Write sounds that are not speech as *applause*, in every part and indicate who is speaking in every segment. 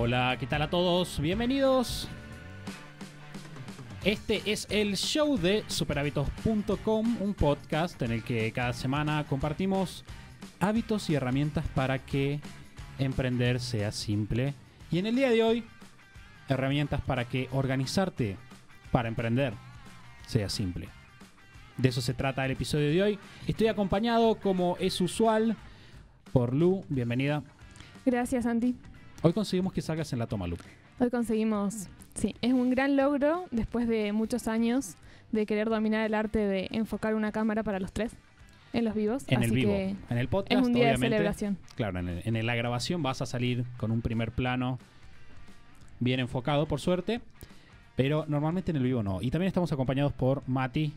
Speaker 1: Hola, ¿qué tal a todos? Bienvenidos. Este es el show de superhábitos.com, un podcast en el que cada semana compartimos hábitos y herramientas para que emprender sea simple. Y en el día de hoy, herramientas para que organizarte para emprender sea simple. De eso se trata el episodio de hoy. Estoy acompañado, como es usual, por Lu. Bienvenida.
Speaker 2: Gracias, Andy.
Speaker 1: Hoy conseguimos que salgas en la toma, Luke.
Speaker 2: Hoy conseguimos, sí, es un gran logro después de muchos años de querer dominar el arte de enfocar una cámara para los tres en los vivos. En el vivo, en
Speaker 1: el podcast. Es un día de celebración. Claro, en, en la grabación vas a salir con un primer plano bien enfocado, por suerte, pero normalmente en el vivo no. Y también estamos acompañados por Mati.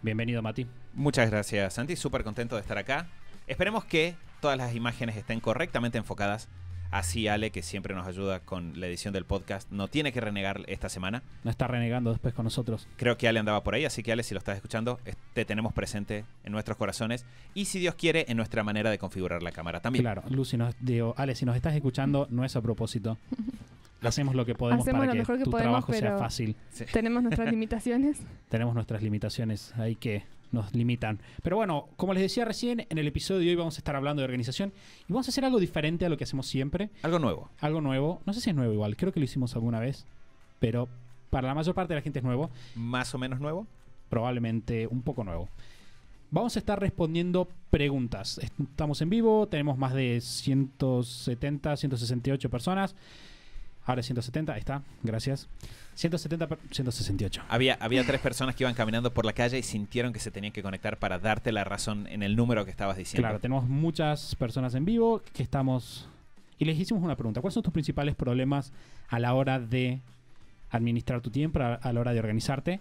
Speaker 1: Bienvenido,
Speaker 3: Mati. Muchas gracias, Santi. Súper contento de estar acá. Esperemos que todas las imágenes estén correctamente enfocadas Así Ale, que siempre nos ayuda con la edición del podcast, no tiene que renegar esta semana.
Speaker 1: No está renegando después con nosotros.
Speaker 3: Creo que Ale andaba por ahí, así que Ale, si lo estás escuchando, te tenemos presente en nuestros corazones y si Dios quiere, en nuestra manera de configurar la cámara también. Claro,
Speaker 1: Lucy nos digo, Ale, si nos estás escuchando, no es a propósito. *laughs* Hacemos lo que podemos para que, tu trabajo sea fácil. Tenemos nuestras *laughs*
Speaker 2: limitaciones.
Speaker 1: tenemos nuestras limitaciones, hay que nos limitan. Pero bueno, como les decía recién, en el episodio de hoy vamos a estar hablando de organización y vamos a hacer algo diferente a lo que hacemos siempre. Algo nuevo. Algo nuevo. No sé si es nuevo igual, creo que lo hicimos alguna vez, pero para la mayor parte de la gente es nuevo. ¿Más o menos nuevo? Probablemente un poco nuevo. Vamos a estar respondiendo preguntas. Estamos en vivo, tenemos más de 170, 168 personas. Ahora 170, ahí está, gracias. 170 168.
Speaker 3: Había, había tres personas que iban caminando por la calle y sintieron que se tenían que conectar para darte la razón en el número que estabas diciendo. Claro,
Speaker 1: tenemos muchas personas en vivo que estamos... Y les hicimos una pregunta. ¿Cuáles son tus principales problemas a la hora de administrar tu tiempo, a la hora de organizarte?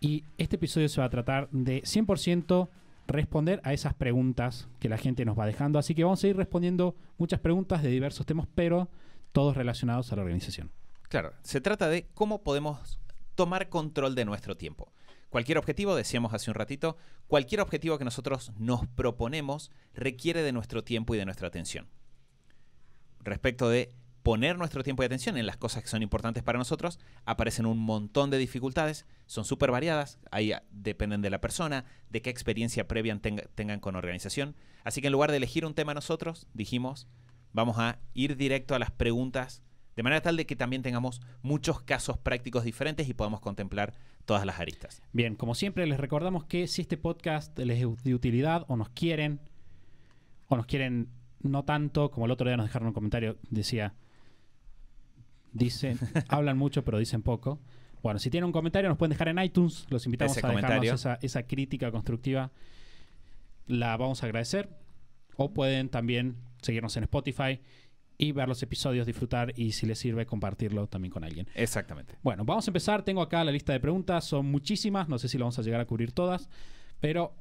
Speaker 1: Y este episodio se va a tratar de 100% responder a esas preguntas que la gente nos va dejando. Así que vamos a ir respondiendo muchas preguntas de diversos temas, pero todos relacionados a la organización.
Speaker 3: Claro, se trata de cómo podemos tomar control de nuestro tiempo. Cualquier objetivo, decíamos hace un ratito, cualquier objetivo que nosotros nos proponemos requiere de nuestro tiempo y de nuestra atención. Respecto de poner nuestro tiempo y atención en las cosas que son importantes para nosotros, aparecen un montón de dificultades, son súper variadas, ahí dependen de la persona, de qué experiencia previa tengan con organización. Así que en lugar de elegir un tema nosotros, dijimos, vamos a ir directo a las preguntas de manera tal de que también tengamos muchos casos prácticos diferentes y podamos contemplar todas las aristas.
Speaker 1: Bien, como siempre les recordamos que si este podcast les es de utilidad o nos quieren, o nos quieren no tanto, como el otro día nos dejaron un comentario, decía, dicen, *laughs* hablan mucho pero dicen poco. Bueno, si tienen un comentario nos pueden dejar en iTunes, los invitamos a dejarnos esa crítica constructiva, la vamos a agradecer. O pueden también seguirnos en Spotify y ver los episodios, disfrutar y si les sirve compartirlo también con alguien. Exactamente. Bueno, vamos a empezar. Tengo acá la lista de preguntas. Son muchísimas. No sé si lo vamos a llegar a cubrir todas, pero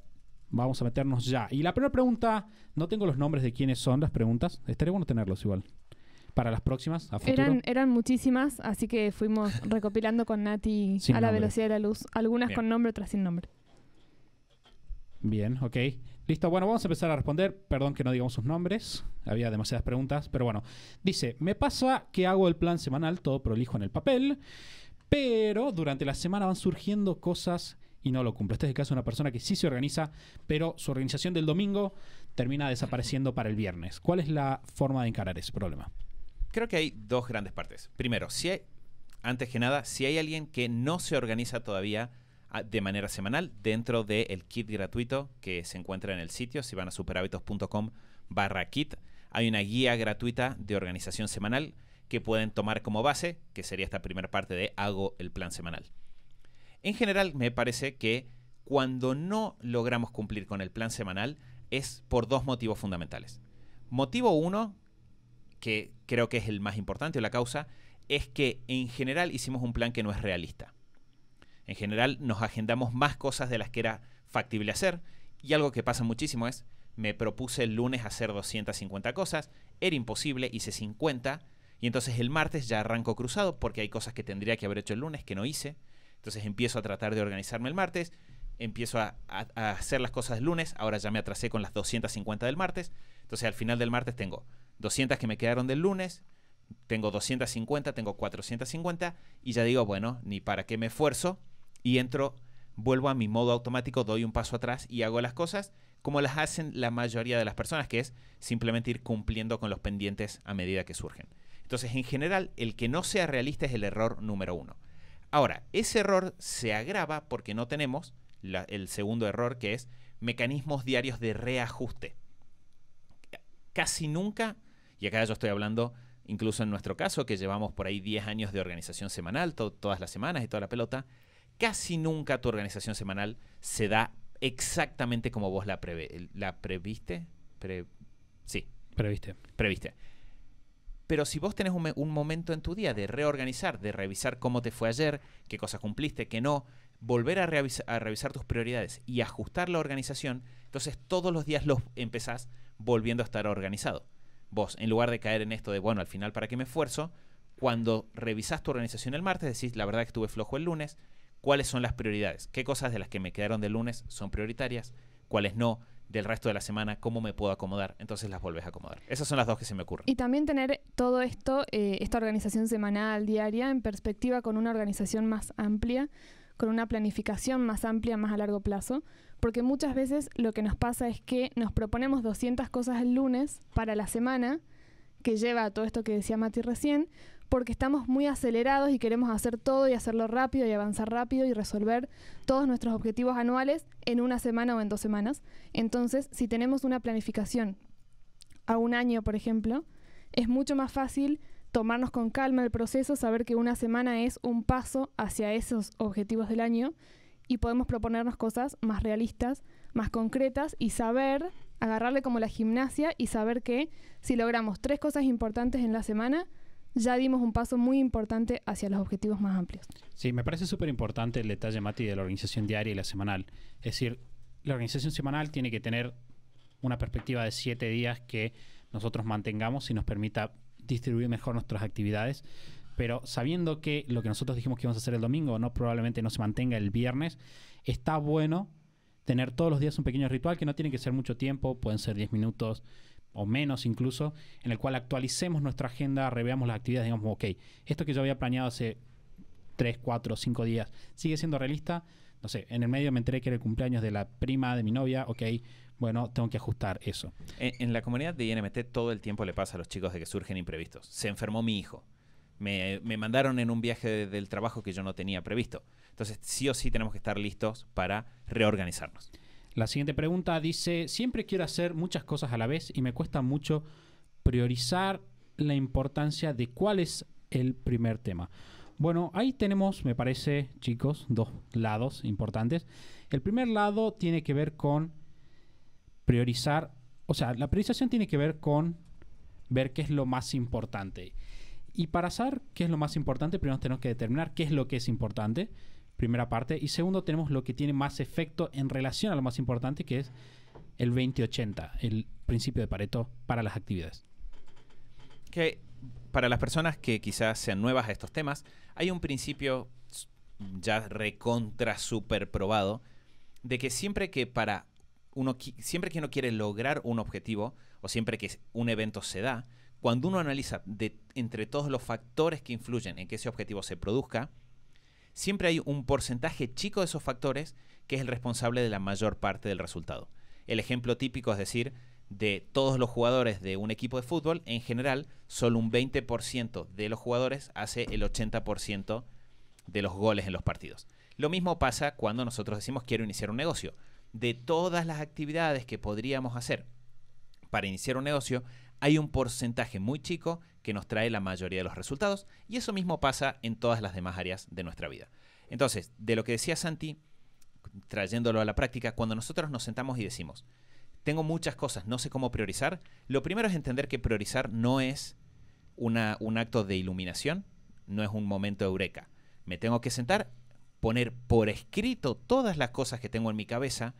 Speaker 1: vamos a meternos ya. Y la primera pregunta, no tengo los nombres de quiénes son las preguntas. Estaría bueno tenerlos igual. Para las próximas, a futuro. Eran,
Speaker 2: eran muchísimas, así que fuimos *laughs* recopilando con Nati a la velocidad de la luz. Algunas con nombre, otras sin nombre.
Speaker 1: Bien, ok. Listo, bueno, vamos a empezar a responder. Perdón que no digamos sus nombres, había demasiadas preguntas, pero bueno. Dice, me pasa que hago el plan semanal, todo prolijo en el papel, pero durante la semana van surgiendo cosas y no lo cumplo. Este es el caso de una persona que sí se organiza, pero su organización del domingo termina desapareciendo para el viernes. ¿Cuál es la forma de encarar ese problema?
Speaker 3: Creo que hay dos grandes partes. Primero, si hay, antes que nada, si hay alguien que no se organiza todavía, de manera semanal dentro del kit gratuito que se encuentra en el sitio. Si van a superhábitos.com barra kit, hay una guía gratuita de organización semanal que pueden tomar como base, que sería esta primera parte de hago el plan semanal. En general me parece que cuando no logramos cumplir con el plan semanal es por dos motivos fundamentales. Motivo uno, que creo que es el más importante o la causa, es que en general hicimos un plan que no es realista. En general nos agendamos más cosas de las que era factible hacer y algo que pasa muchísimo es, me propuse el lunes hacer 250 cosas, era imposible, hice 50 y entonces el martes ya arranco cruzado porque hay cosas que tendría que haber hecho el lunes que no hice. Entonces empiezo a tratar de organizarme el martes, empiezo a, hacer las cosas el lunes, ahora ya me atrasé con las 250 del martes, entonces al final del martes tengo 200 que me quedaron del lunes, tengo 250, tengo 450 y ya digo, bueno, ni para qué me esfuerzo, y entro, vuelvo a mi modo automático, doy un paso atrás y hago las cosas como las hacen la mayoría de las personas, que es simplemente ir cumpliendo con los pendientes a medida que surgen. Entonces, en general, el que no sea realista es el error número uno. Ahora, ese error se agrava porque no tenemos el segundo error, que es mecanismos diarios de reajuste. Casi nunca, y acá yo estoy hablando incluso en nuestro caso, que llevamos por ahí 10 años de organización semanal, todas las semanas y toda la pelota, Casi nunca tu organización semanal se da exactamente como vos la, la previste. sí. Previste. Previste. Pero si vos tenés un, momento en tu día de reorganizar, de revisar cómo te fue ayer, qué cosas cumpliste, qué no, volver a, a, revisar tus prioridades y ajustar la organización, entonces todos los días los empezás volviendo a estar organizado. Vos, en lugar de caer en esto de, bueno, al final, ¿para qué me esfuerzo? Cuando revisás tu organización el martes, decís, la verdad que estuve flojo el lunes, cuáles son las prioridades, qué cosas de las que me quedaron del lunes son prioritarias, cuáles no, del resto de la semana, cómo me puedo acomodar. Entonces las volvés a acomodar. Esas son las dos que se me ocurren.
Speaker 2: Y también tener todo esto, eh, esta organización semanal, diaria, en perspectiva con una organización más amplia, con una planificación más amplia, más a largo plazo. Porque muchas veces lo que nos pasa es que nos proponemos 200 cosas el lunes para la semana, que lleva a todo esto que decía Mati recién, porque estamos muy acelerados y queremos hacer todo y hacerlo rápido y avanzar rápido y resolver todos nuestros objetivos anuales en una semana o en dos semanas. Entonces, si tenemos una planificación a un año, por ejemplo, es mucho más fácil tomarnos con calma el proceso, saber que una semana es un paso hacia esos objetivos del año y podemos proponernos cosas más realistas, más concretas y saber, agarrarle como la gimnasia y saber que si logramos tres cosas importantes en la semana, ya dimos un paso muy importante hacia los objetivos más amplios.
Speaker 1: Sí, me parece súper importante el detalle, Mati, de la organización diaria y la semanal. Es decir, la organización semanal tiene que tener una perspectiva de siete días que nosotros mantengamos y nos permita distribuir mejor nuestras actividades. Pero sabiendo que lo que nosotros dijimos que íbamos a hacer el domingo no probablemente no se mantenga el viernes, está bueno tener todos los días un pequeño ritual que no tiene que ser mucho tiempo, pueden ser 10 minutos, o menos incluso, en el cual actualicemos nuestra agenda, reveamos las actividades, digamos, ok, esto que yo había planeado hace 3, 4, 5 días, sigue siendo realista, no sé, en el medio me enteré que era el cumpleaños de la prima de mi novia, ok, bueno, tengo que ajustar eso. En, la comunidad
Speaker 3: de INMT todo el tiempo le pasa a los chicos de que surgen imprevistos. Se enfermó mi hijo. Me, mandaron en un viaje del trabajo que yo no tenía previsto. Entonces, sí o sí tenemos que estar listos para reorganizarnos.
Speaker 1: La siguiente pregunta dice, siempre quiero hacer muchas cosas a la vez y me cuesta mucho priorizar la importancia de cuál es el primer tema. Bueno, ahí tenemos, me parece, chicos, dos lados importantes. El primer lado tiene que ver con priorizar, o sea, la priorización tiene que ver con ver qué es lo más importante. Y para saber qué es lo más importante, primero tenemos que determinar qué es lo que es importante primera parte. Y segundo, tenemos lo que tiene más efecto en relación a lo más importante, que es el 20 el principio de Pareto para las actividades.
Speaker 3: Que para las personas que quizás sean nuevas a estos temas, hay un principio ya recontra super probado de que siempre que para uno siempre que uno quiere lograr un objetivo o siempre que un evento se da, cuando uno analiza de, entre todos los factores que influyen en que ese objetivo se produzca, siempre hay un porcentaje chico de esos factores que es el responsable de la mayor parte del resultado. El ejemplo típico es decir, de todos los jugadores de un equipo de fútbol, en general, solo un 20% de los jugadores hace el 80% de los goles en los partidos. Lo mismo pasa cuando nosotros decimos quiero iniciar un negocio. De todas las actividades que podríamos hacer para iniciar un negocio, hay un porcentaje muy chico que nos trae la mayoría de los resultados y eso mismo pasa en todas las demás áreas de nuestra vida. Entonces, de lo que decía Santi, trayéndolo a la práctica, cuando nosotros nos sentamos y decimos, tengo muchas cosas, no sé cómo priorizar, lo primero es entender que priorizar no es un acto de iluminación, no es un momento de eureka. Me tengo que sentar, poner por escrito todas las cosas que tengo en mi cabeza,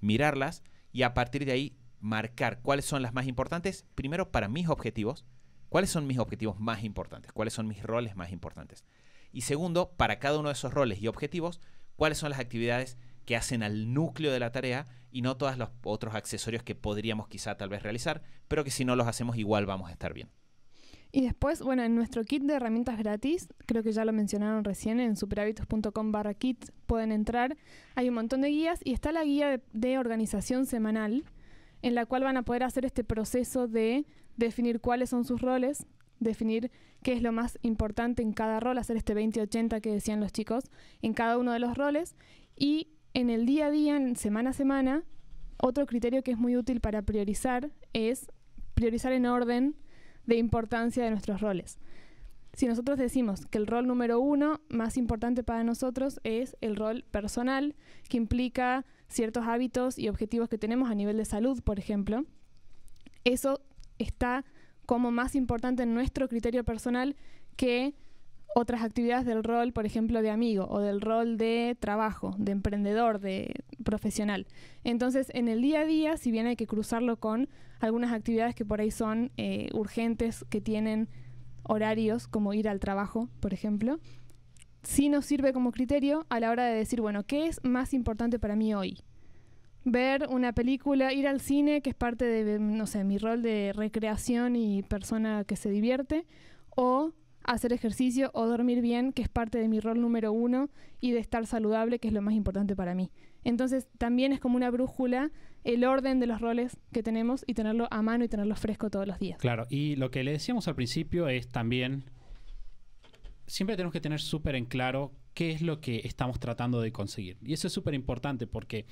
Speaker 3: mirarlas y a partir de ahí marcar cuáles son las más importantes, primero para mis objetivos, cuáles son mis objetivos más importantes, cuáles son mis roles más importantes. Y segundo, para cada uno de esos roles y objetivos, cuáles son las actividades que hacen al núcleo de la tarea y no todos los otros accesorios que podríamos quizá tal vez realizar, pero que si no los hacemos igual vamos a estar bien.
Speaker 2: Y después, bueno, en nuestro kit de herramientas gratis, creo que ya lo mencionaron recién, en superhábitos.com barra kit pueden entrar, hay un montón de guías y está la guía de, de organización semanal, en la cual van a poder hacer este proceso de definir cuáles son sus roles, definir qué es lo más importante en cada rol, hacer este 20-80 que decían los chicos, en cada uno de los roles. Y en el día a día, en semana a semana, otro criterio que es muy útil para priorizar es priorizar en orden de importancia de nuestros roles. Si nosotros decimos que el rol número uno más importante para nosotros es el rol personal, que implica ciertos hábitos y objetivos que tenemos a nivel de salud, por ejemplo, eso está como más importante en nuestro criterio personal que otras actividades del rol, por ejemplo, de amigo o del rol de trabajo, de emprendedor, de profesional. Entonces, en el día a día, si bien hay que cruzarlo con algunas actividades que por ahí son eh, urgentes, que tienen horarios, como ir al trabajo, por ejemplo, sí nos sirve como criterio a la hora de decir, bueno, ¿qué es más importante para mí hoy? Ver una película, ir al cine, que es parte de, no sé, mi rol de recreación y persona que se divierte, o hacer ejercicio o dormir bien, que es parte de mi rol número uno, y de estar saludable, que es lo más importante para mí. Entonces también es como una brújula el orden de los roles que tenemos y tenerlo a mano y tenerlo fresco todos los días.
Speaker 1: Claro, y lo que le decíamos al principio es también siempre tenemos que tener súper en claro qué es lo que estamos tratando de conseguir. Y eso es súper importante porque,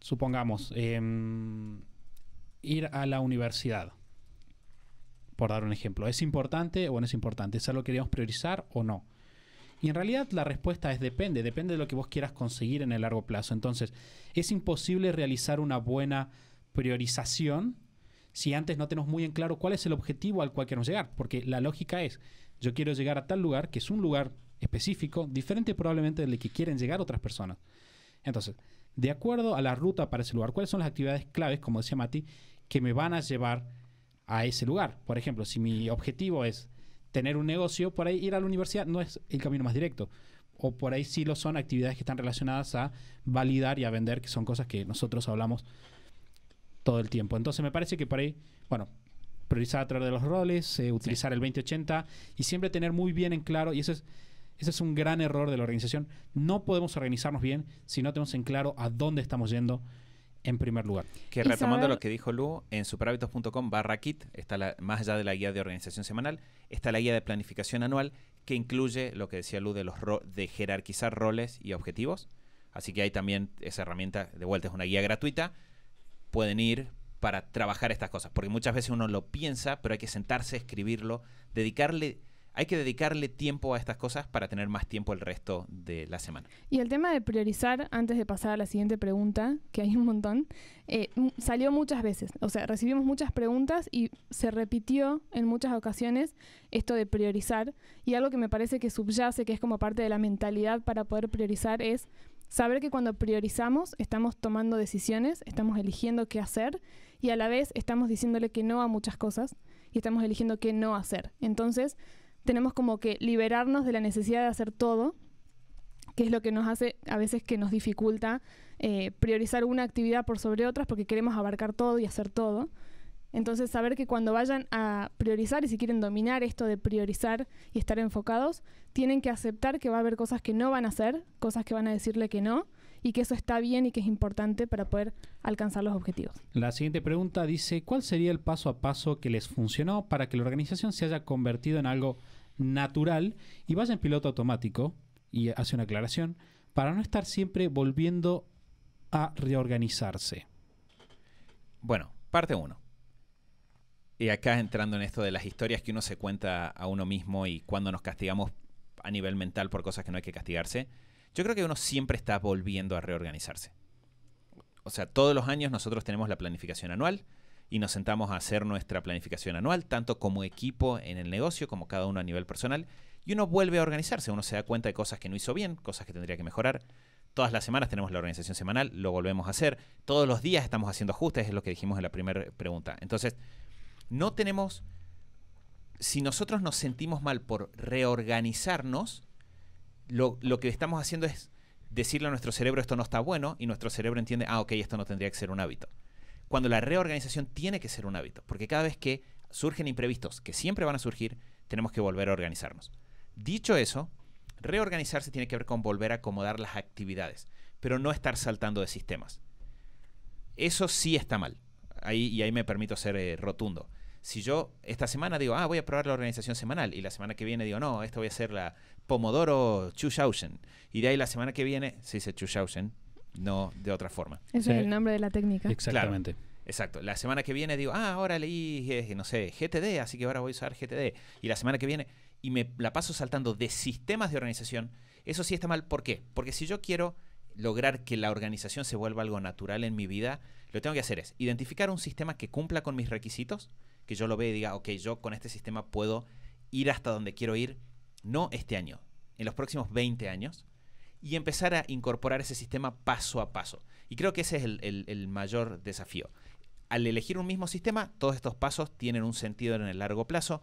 Speaker 1: supongamos, em, ir a la universidad, por dar un ejemplo, ¿es importante o no es importante? ¿Es lo que queríamos priorizar o no? Y en realidad la respuesta es depende, depende de lo que vos quieras conseguir en el largo plazo. Entonces, es imposible realizar una buena priorización si antes no tenemos muy en claro cuál es el objetivo al cual queremos llegar, porque la lógica es, yo quiero llegar a tal lugar, que es un lugar específico, diferente probablemente del que quieren llegar otras personas. Entonces, de acuerdo a la ruta para ese lugar, ¿cuáles son las actividades claves, como decía Mati, que me van a llevar a ese lugar? Por ejemplo, si mi objetivo es tener un negocio, por ahí ir a la universidad no es el camino más directo. O por ahí sí lo son actividades que están relacionadas a validar y a vender, que son cosas que nosotros hablamos todo el tiempo. Entonces me parece que por ahí, bueno, priorizar a través de los roles, eh, utilizar el 2080 y siempre tener muy bien en claro, y eso es, ese es un gran error de la organización, no podemos organizarnos bien si no tenemos en claro a dónde estamos yendo en primer lugar. Que retomando lo
Speaker 3: que dijo Lu, en superhábitos.com barra kit, está la, más allá de la guía de organización semanal, está la guía de planificación anual que incluye lo que decía Lu de, los de jerarquizar roles y objetivos. Así que hay también esa herramienta, de vuelta es una guía gratuita. Pueden ir, para trabajar estas cosas, porque muchas veces uno lo piensa, pero hay que sentarse, escribirlo, dedicarle hay que dedicarle tiempo a estas cosas para tener más tiempo el resto de la semana.
Speaker 2: Y el tema de priorizar, antes de pasar a la siguiente pregunta, que hay un montón, eh, salió muchas veces. O sea, recibimos muchas preguntas y se repitió en muchas ocasiones esto de priorizar. Y algo que me parece que subyace, que es como parte de la mentalidad para poder priorizar, es saber que cuando priorizamos estamos tomando decisiones, estamos eligiendo qué hacer y a la vez estamos diciéndole que no a muchas cosas y estamos eligiendo que no hacer. Entonces, tenemos como que liberarnos de la necesidad de hacer todo, que es lo que nos hace a veces que nos dificulta eh, priorizar una actividad por sobre otras porque queremos abarcar todo y hacer todo. Entonces, saber que cuando vayan a priorizar y si quieren dominar esto de priorizar y estar enfocados, tienen que aceptar que va a haber cosas que no van a hacer, cosas que van a decirle que no, y que eso está bien y que es importante para poder alcanzar los objetivos.
Speaker 1: La siguiente pregunta dice, ¿cuál sería el paso a paso que les funcionó para que la organización se haya convertido en algo natural y vaya en piloto automático? Y hace una aclaración, para no estar siempre volviendo a reorganizarse. Bueno, parte uno.
Speaker 3: Y acá entrando en esto de las historias que uno se cuenta a uno mismo y cuando nos castigamos a nivel mental por cosas que no hay que castigarse yo creo que uno siempre está volviendo a reorganizarse. O sea, todos los años nosotros tenemos la planificación anual y nos sentamos a hacer nuestra planificación anual, tanto como equipo en el negocio como cada uno a nivel personal. Y uno vuelve a organizarse, uno se da cuenta de cosas que no hizo bien, cosas que tendría que mejorar. Todas las semanas tenemos la organización semanal, lo volvemos a hacer. Todos los días estamos haciendo ajustes, es lo que dijimos en la primera pregunta. Entonces, no tenemos, si nosotros nos sentimos mal por reorganizarnos, lo, que estamos haciendo es decirle a nuestro cerebro esto no está bueno y nuestro cerebro entiende, ah, ok, esto no tendría que ser un hábito. Cuando la reorganización tiene que ser un hábito, porque cada vez que surgen imprevistos, que siempre van a surgir, tenemos que volver a organizarnos. Dicho eso, reorganizarse tiene que ver con volver a acomodar las actividades, pero no estar saltando de sistemas. Eso sí está mal. Ahí, y ahí me permito ser eh, rotundo. Si yo esta semana digo, ah, voy a probar la organización semanal, y la semana que viene digo, no, esto voy a hacer la Pomodoro Shausen. Y de ahí la semana que viene se dice Shausen, no de otra forma. Ese es el
Speaker 2: nombre de la técnica. Exactamente.
Speaker 3: Exacto. La semana que viene digo, ah, ahora leí, eh, no sé, GTD, así que ahora voy a usar GTD. Y la semana que viene, y me la paso saltando de sistemas de organización, eso sí está mal. ¿Por qué? Porque si yo quiero lograr que la organización se vuelva algo natural en mi vida, lo que tengo que hacer es identificar un sistema que cumpla con mis requisitos, que yo lo vea y diga, ok, yo con este sistema puedo ir hasta donde quiero ir no este año, en los próximos 20 años, y empezar a incorporar ese sistema paso a paso. Y creo que ese es el, mayor desafío. Al elegir un mismo sistema, todos estos pasos tienen un sentido en el largo plazo.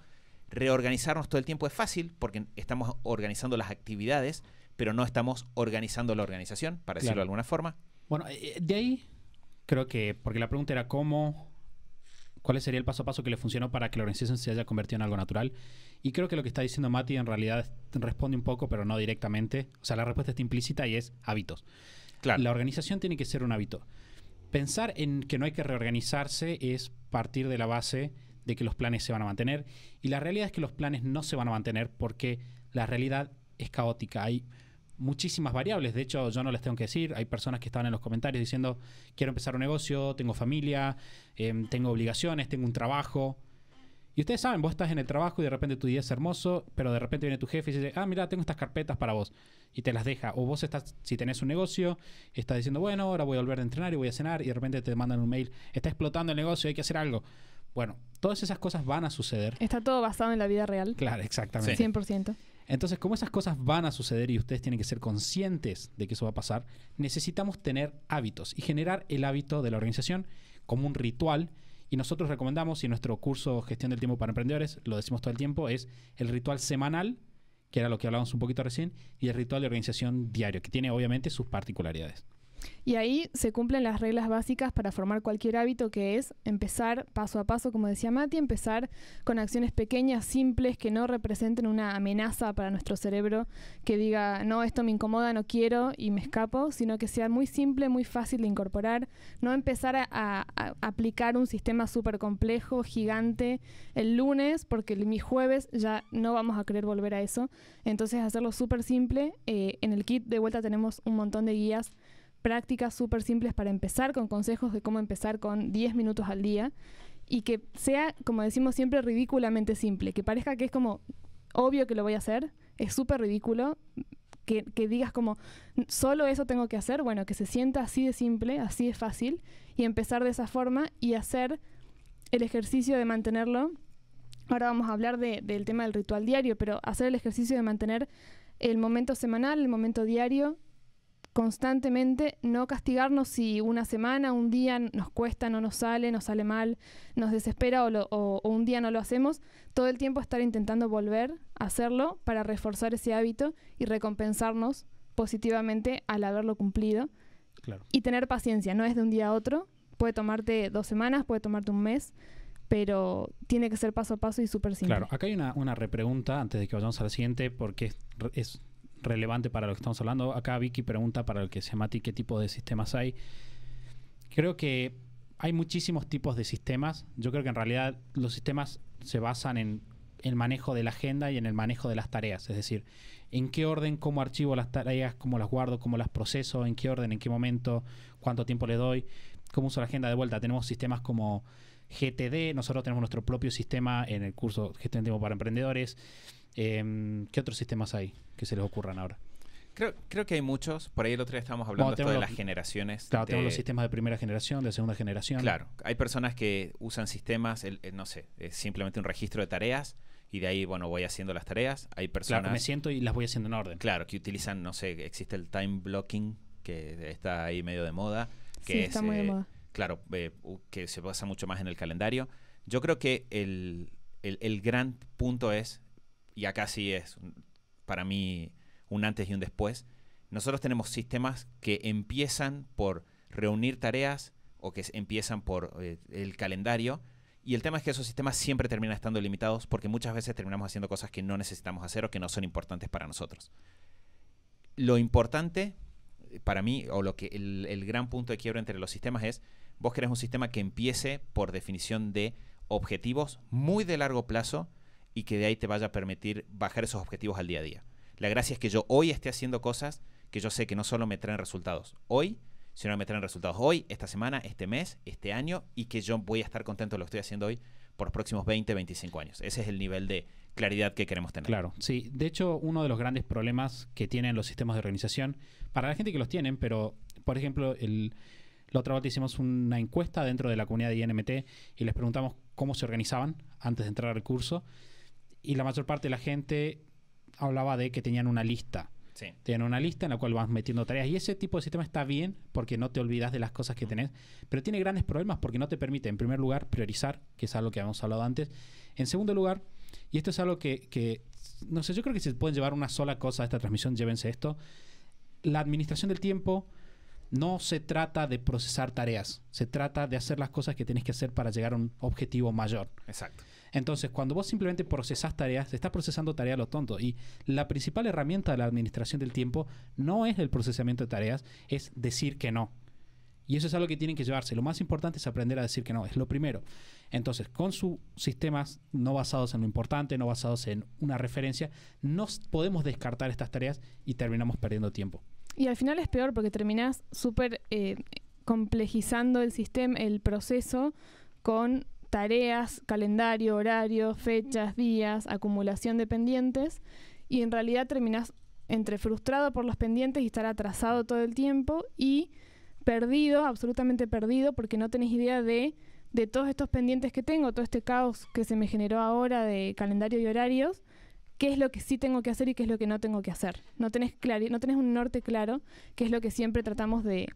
Speaker 3: Reorganizarnos todo el tiempo es fácil porque estamos organizando las actividades, pero no estamos organizando la organización, para decirlo de alguna forma.
Speaker 1: Bueno, eh, eh, de ahí creo que, porque la pregunta era cómo, cuál sería el paso a paso que le funcionó para que la organización se haya convertido en algo natural. Y creo que lo que está diciendo Mati en realidad responde un poco, pero no directamente. O sea, la respuesta está implícita y es hábitos. La organización tiene que ser un hábito. Pensar en que no hay que reorganizarse es partir de la base de que los planes se van a mantener. Y la realidad es que los planes no se van a mantener porque la realidad es caótica. Hay muchísimas variables. De hecho, yo no les tengo que decir. Hay personas que estaban en los comentarios diciendo, quiero empezar un negocio, tengo familia, em, tengo obligaciones, tengo un trabajo. Y ustedes saben, vos estás en el trabajo y de repente tu día es hermoso, pero de repente viene tu jefe y dice, ah, mira, tengo estas carpetas para vos. Y te las deja. O vos estás, si tenés un negocio, estás diciendo, bueno, ahora voy a volver a entrenar y voy a cenar. Y de repente te mandan un mail, está explotando el negocio, hay que hacer algo. Bueno, todas esas cosas van a suceder.
Speaker 2: Está todo basado en la vida real.
Speaker 1: Claro, exactamente. 100%. Entonces, como esas cosas van a suceder y ustedes tienen que ser conscientes de que eso va a pasar, necesitamos tener hábitos y generar el hábito de la organización como un ritual y nosotros recomendamos, y nuestro curso Gestión del Tiempo para Emprendedores, lo decimos todo el tiempo, es el ritual semanal, que era lo que hablábamos un poquito recién, y el ritual de organización diario, que tiene obviamente sus particularidades.
Speaker 2: Y ahí se cumplen las reglas básicas para formar cualquier hábito, que es empezar paso a paso, como decía Mati, empezar con acciones pequeñas, simples, que no representen una amenaza para nuestro cerebro, que diga, no, esto me incomoda, no quiero y me escapo, sino que sea muy simple, muy fácil de incorporar, no empezar a, aplicar un sistema súper complejo, gigante, el lunes, porque el, mi jueves ya no vamos a querer volver a eso. Entonces hacerlo súper simple. Eh, en el kit de vuelta tenemos un montón de guías prácticas súper simples para empezar, con consejos de cómo empezar con 10 minutos al día y que sea, como decimos siempre, ridículamente simple, que parezca que es como obvio que lo voy a hacer, es súper ridículo, que, digas como, solo eso tengo que hacer, bueno, que se sienta así de simple, así de fácil, y empezar de esa forma y hacer el ejercicio de mantenerlo. Ahora vamos a hablar del tema del ritual diario, pero hacer el ejercicio de mantener el momento semanal, el momento diario, constantemente no castigarnos si una semana, un día nos cuesta, no nos sale, nos sale mal, nos desespera o, un día no lo hacemos, todo el tiempo estar intentando volver a hacerlo para reforzar ese hábito y recompensarnos positivamente al haberlo cumplido. Claro. Y tener paciencia, no es de un día a otro, puede tomarte dos semanas, puede tomarte un mes, pero tiene que ser paso a paso y súper simple. Claro,
Speaker 1: acá hay una, repregunta antes de que vayamos al siguiente, porque es relevante para lo que estamos hablando. Acá Vicky pregunta para el que se mate qué tipo de sistemas hay. Creo que hay muchísimos tipos de sistemas. Yo creo que en realidad los sistemas se basan en el manejo de la agenda y en el manejo de las tareas. Es decir, en qué orden, cómo archivo las tareas, cómo las guardo, cómo las proceso, en qué orden, en qué momento, cuánto tiempo le doy, cómo uso la agenda de vuelta. Tenemos sistemas como GTD, nosotros tenemos nuestro propio sistema en el curso Gestión de Tiempo para Emprendedores. Em, ¿Qué otros sistemas hay que se les ocurran ahora?
Speaker 3: Creo, que hay muchos. Por ahí el otro día estábamos hablando de las generaciones. Claro, de, tenemos los
Speaker 1: sistemas de primera generación, de segunda generación. Claro,
Speaker 3: hay personas que usan sistemas, no sé, simplemente un registro de tareas y de ahí, bueno, voy haciendo las tareas. Hay personas. Claro, me siento y las voy haciendo en orden. Claro, que utilizan, no sé, existe el time blocking, que está ahí medio de moda. Que está muy de Claro, eh, que se basa mucho más en el calendario. Yo creo que el, el gran punto es y acá sí es para mí un antes y un después, nosotros tenemos sistemas que empiezan por reunir tareas o que empiezan por eh, el calendario. Y el tema es que esos sistemas siempre terminan estando limitados porque muchas veces terminamos haciendo cosas que no necesitamos hacer o que no son importantes para nosotros. Lo importante eh, para mí, o lo que el, el gran punto de quiebra entre los sistemas es, vos querés un sistema que empiece por definición de objetivos muy de largo plazo, y que de ahí te vaya a permitir bajar esos objetivos al día a día. La gracia es que yo hoy esté haciendo cosas que yo sé que no solo me traen resultados hoy, sino que me traen resultados hoy, esta semana, este mes, este año, y que yo voy a estar contento de lo que estoy haciendo hoy por los próximos 20, 25 años. Ese es el nivel de claridad que queremos tener. Claro,
Speaker 1: sí. De hecho, uno de los grandes problemas que tienen los sistemas de organización, para la gente que los tienen, pero, por ejemplo, el, la otra hicimos una encuesta dentro de la comunidad de INMT y les preguntamos cómo se organizaban antes de entrar al curso y la mayor parte de la gente hablaba de que tenían una lista. Sí. Tenían una lista en la cual vas metiendo tareas. Y ese tipo de sistema está bien porque no te olvidas de las cosas que tenés. Pero tiene grandes problemas porque no te permite, en primer lugar, priorizar, que es algo que habíamos hablado antes. En segundo lugar, y esto es algo que, no sé, yo creo que si pueden llevar una sola cosa a esta transmisión, llévense esto. La administración del tiempo no se trata de procesar tareas, se trata de hacer las cosas que tienes que hacer para llegar a un objetivo mayor. Exacto. Entonces, cuando vos simplemente procesás tareas, estás procesando tareas lo tonto. Y la principal herramienta de la administración del tiempo no es el procesamiento de tareas, es decir que no. Y eso es algo que tienen que llevarse. Lo más importante es aprender a decir que no, es lo primero. Entonces, con sus sistemas no basados en lo importante, no basados en una referencia, no podemos descartar estas tareas y terminamos perdiendo tiempo.
Speaker 2: Y al final es peor porque terminás súper eh, complejizando el sistema, el proceso con tareas, calendario, horario, fechas, días, acumulación de pendientes y en realidad terminás entre frustrado por los pendientes y estar atrasado todo el tiempo y perdido, absolutamente perdido porque no tenés idea de, de todos estos pendientes que tengo, todo este caos que se me generó ahora de calendario y horarios, qué es lo que sí tengo que hacer y qué es lo que no tengo que hacer. No tenés, no tenés un norte claro, que es lo que siempre tratamos de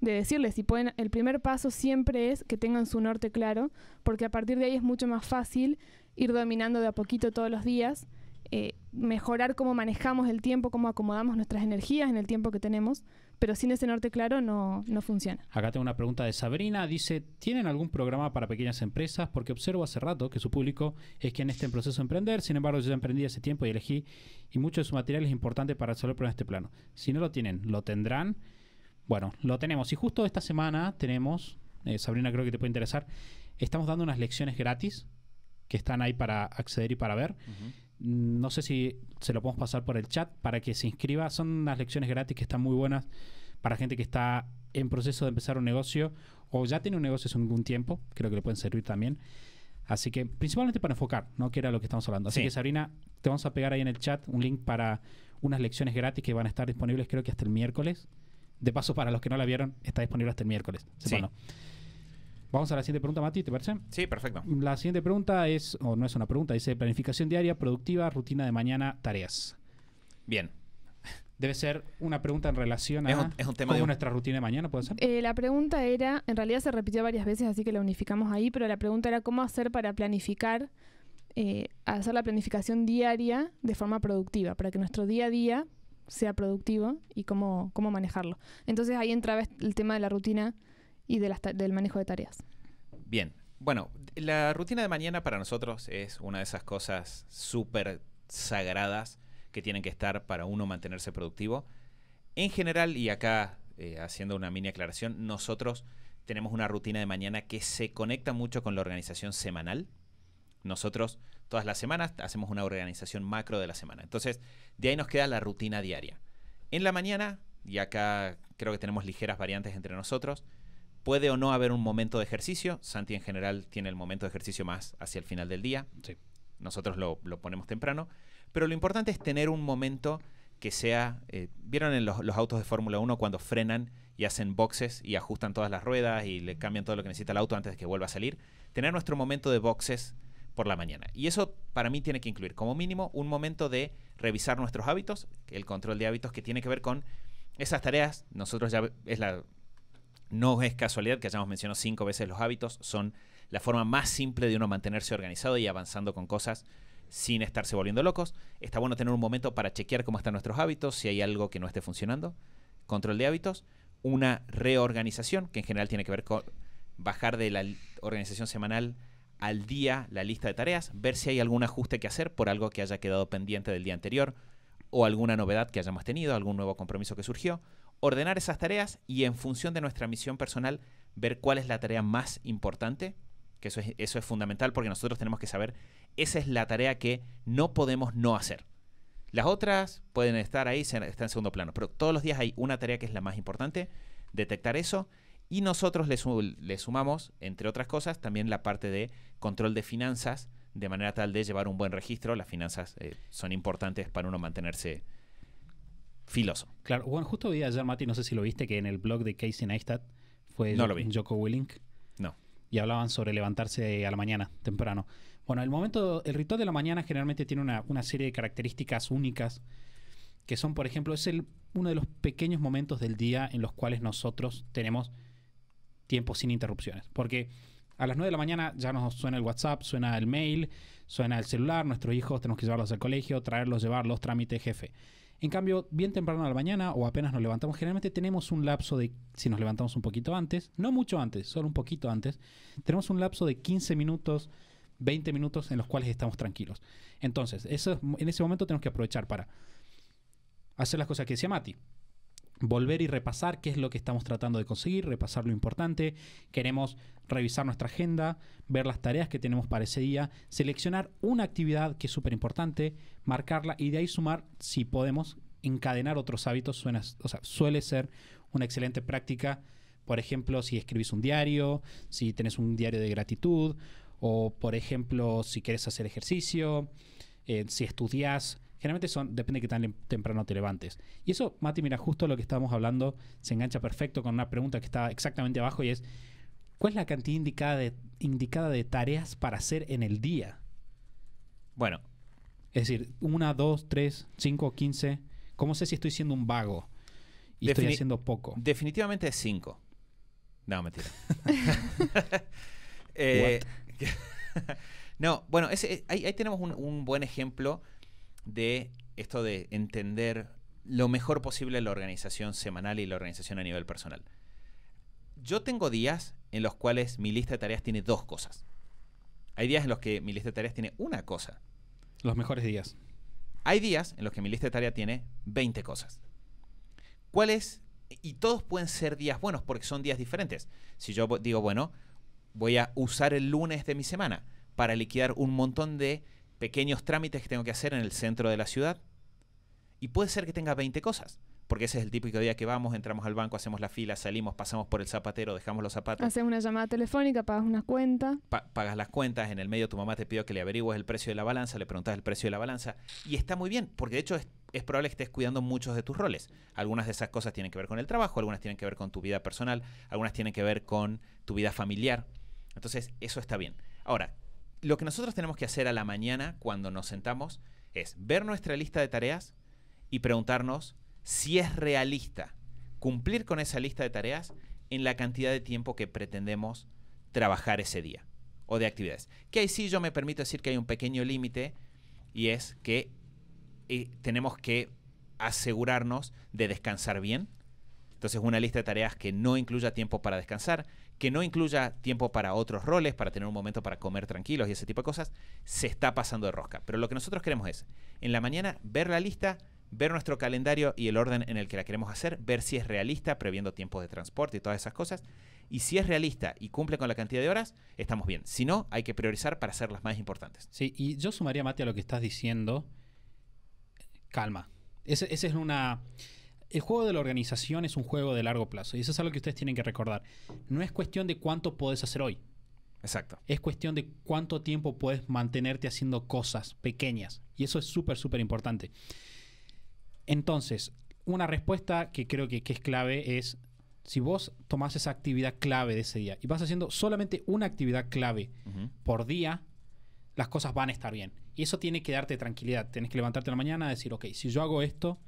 Speaker 2: de decirles si pueden, el primer paso siempre es que tengan su norte claro, porque a partir de ahí es mucho más fácil ir dominando de a poquito todos los días, eh, mejorar cómo manejamos el tiempo, cómo acomodamos nuestras energías en el tiempo que tenemos, pero sin ese norte claro no, funciona.
Speaker 1: Acá tengo una pregunta de Sabrina, dice, ¿tienen algún programa para pequeñas empresas? Porque observo hace rato que su público es quien está en proceso de emprender, sin embargo yo ya emprendí hace tiempo y elegí, y mucho de su material es importante para resolver problemas este plano. Si no lo tienen, ¿lo tendrán? Bueno, lo tenemos. Y justo esta semana tenemos, eh, Sabrina creo que te puede interesar, estamos dando unas lecciones gratis que están ahí para acceder y para ver. No sé si se lo podemos pasar por el chat para que se inscriba. Son unas lecciones gratis que están muy buenas para gente que está en proceso de empezar un negocio o ya tiene un negocio hace algún tiempo. Creo que le pueden servir también. Así que principalmente para enfocar, ¿no? Que era lo que estamos hablando. Así que Sabrina, te vamos a pegar ahí en el chat un link para unas lecciones gratis que van a estar disponibles creo que hasta el miércoles. De paso, para los que no la vieron, está disponible hasta el miércoles. Vamos a la siguiente pregunta, Mati, ¿te parece? Sí, perfecto. La siguiente pregunta es, o no es una pregunta, dice planificación diaria, productiva, rutina de mañana, tareas. Bien. Debe ser una pregunta en relación a es un, tema de nuestra rutina de mañana, ¿puede ser?
Speaker 2: Eh, la pregunta era, en realidad se repitió varias veces, así que la unificamos ahí, pero la pregunta era cómo hacer para planificar, eh, hacer la planificación diaria de forma productiva, para que nuestro día a día sea productivo y cómo, manejarlo. Entonces ahí entra el tema de la rutina y del manejo de tareas.
Speaker 3: Bien, bueno, la rutina de mañana para nosotros es una de esas cosas súper sagradas que tienen que estar para uno mantenerse productivo. En general, y acá eh, haciendo una mini aclaración, nosotros tenemos una rutina de mañana que se conecta mucho con la organización semanal nosotros todas las semanas hacemos una organización macro de la semana. Entonces, de ahí nos queda la rutina diaria. En la mañana, y acá creo que tenemos ligeras variantes entre nosotros, puede o no haber un momento de ejercicio. Santi en general tiene el momento de ejercicio más hacia el final del día. Sí. Nosotros lo, ponemos temprano. Pero lo importante es tener un momento que sea... Eh, ¿Vieron en los, los autos de Fórmula 1 cuando frenan y hacen boxes y ajustan todas las ruedas y le cambian todo lo que necesita el auto antes de que vuelva a salir? Tener nuestro momento de boxes por la mañana. Y eso para mí tiene que incluir como mínimo un momento de revisar nuestros hábitos, el control de hábitos que tiene que ver con esas tareas. Nosotros ya es la no es casualidad que hayamos mencionado cinco veces los hábitos, son la forma más simple de uno mantenerse organizado y avanzando con cosas sin estarse volviendo locos. Está bueno tener un momento para chequear cómo están nuestros hábitos, si hay algo que no esté funcionando. Control de hábitos, una reorganización que en general tiene que ver con bajar de la organización semanal al día la lista de tareas, ver si hay algún ajuste que hacer por algo que haya quedado pendiente del día anterior o alguna novedad que hayamos tenido, algún nuevo compromiso que surgió, ordenar esas tareas y en función de nuestra misión personal ver cuál es la tarea más importante, que eso es, eso es fundamental porque nosotros tenemos que saber, esa es la tarea que no podemos no hacer. Las otras pueden estar ahí, están en segundo plano, pero todos los días hay una tarea que es la más importante, detectar eso y nosotros le, sumamos, entre otras cosas, también la parte de control de finanzas, de manera tal de llevar un buen registro. Las finanzas eh, son importantes para uno mantenerse
Speaker 1: filoso. Claro, bueno, justo vi ayer, Mati, no sé si lo viste, que en el blog de Casey Neistat fue Joko Willink. No. Y hablaban sobre levantarse a la mañana, temprano. Bueno, el momento, el ritual de la mañana generalmente tiene una, una serie de características únicas que son, por ejemplo, es el, uno de los pequeños momentos del día en los cuales nosotros tenemos tiempo sin interrupciones. Porque a las 9 de la mañana ya nos suena el WhatsApp, suena el mail, suena el celular, nuestros hijos tenemos que llevarlos al colegio, traerlos, llevarlos, trámite, jefe. En cambio, bien temprano a la mañana o apenas nos levantamos, generalmente tenemos un lapso de, si nos levantamos un poquito antes, no mucho antes, solo un poquito antes, tenemos un lapso de 15 minutos, 20 minutos en los cuales estamos tranquilos. Entonces, eso, en ese momento tenemos que aprovechar para hacer las cosas que decía Mati, volver y repasar qué es lo que estamos tratando de conseguir, repasar lo importante, queremos revisar nuestra agenda, ver las tareas que tenemos para ese día, seleccionar una actividad que es súper importante, marcarla y de ahí sumar, si podemos, encadenar otros hábitos, suena, o sea, suele ser una excelente práctica, por ejemplo, si escribís un diario, si tenés un diario de gratitud, o por ejemplo, si querés hacer ejercicio, eh, si estudias, generalmente son, depende de qué tan temprano te levantes. Y eso, Mati, mira, justo lo que estábamos hablando se engancha perfecto con una pregunta que está exactamente abajo y es, ¿cuál es la cantidad indicada de, indicada de tareas para hacer en el día? Bueno. Es decir, una, dos, tres, cinco, quince. ¿Cómo sé si estoy siendo un vago y estoy haciendo poco?
Speaker 3: Definitivamente es cinco. No, mentira. *laughs* *laughs* Eh, *laughs* no, bueno, ese, eh, ahí, tenemos un, un buen ejemplo de esto de entender lo mejor posible la organización semanal y la organización a nivel personal. Yo tengo días en los cuales mi lista de tareas tiene dos cosas. Hay días en los que mi lista de tareas tiene una cosa. Los mejores días. Hay días en los que mi lista de tareas tiene 20 cosas. ¿Cuáles? Y todos pueden ser días buenos porque son días diferentes. Si yo digo, bueno, voy a usar el lunes de mi semana para liquidar un montón de pequeños trámites que tengo que hacer en el centro de la ciudad. Y puede ser que tenga 20 cosas, porque ese es el típico día que vamos, entramos al banco, hacemos la fila, salimos, pasamos por el zapatero, dejamos los zapatos. Haces
Speaker 2: una llamada telefónica, pagas una cuenta.
Speaker 3: pagas las cuentas, en el medio tu mamá te pidió que le averigües el precio de la balanza, le preguntas el precio de la balanza. Y está muy bien, porque de hecho es, es probable que estés cuidando muchos de tus roles. Algunas de esas cosas tienen que ver con el trabajo, algunas tienen que ver con tu vida personal, algunas tienen que ver con tu vida familiar. Entonces, eso está bien. Ahora, lo que nosotros tenemos que hacer a la mañana cuando nos sentamos es ver nuestra lista de tareas y preguntarnos si es realista cumplir con esa lista de tareas en la cantidad de tiempo que pretendemos trabajar ese día o de actividades. Que ahí sí yo me permito decir que hay un pequeño límite y es que eh, tenemos que asegurarnos de descansar bien. Entonces una lista de tareas que no incluya tiempo para descansar, que no incluya tiempo para otros roles, para tener un momento para comer tranquilos y ese tipo de cosas, se está pasando de rosca. Pero lo que nosotros queremos es, en la mañana, ver la lista, ver nuestro calendario y el orden en el que la queremos hacer, ver si es realista, previendo tiempos de transporte y todas esas cosas. Y si es realista y cumple con la cantidad de horas, estamos bien. Si no, hay que priorizar para hacer las
Speaker 1: más importantes. Sí, y yo sumaría, Mati, a lo que estás diciendo. Calma. Esa es una el juego de la organización es un juego de largo plazo y eso es algo que ustedes tienen que recordar. No es cuestión de cuánto puedes hacer hoy. Exacto. Es cuestión de cuánto tiempo puedes mantenerte haciendo cosas pequeñas y eso es súper, súper importante. Entonces, una respuesta que creo que, es clave es si vos tomás esa actividad clave de ese día y vas haciendo solamente una actividad clave por día, las cosas van a estar bien. Y eso tiene que darte tranquilidad. Tienes que levantarte en la mañana y decir, ok, si yo hago esto,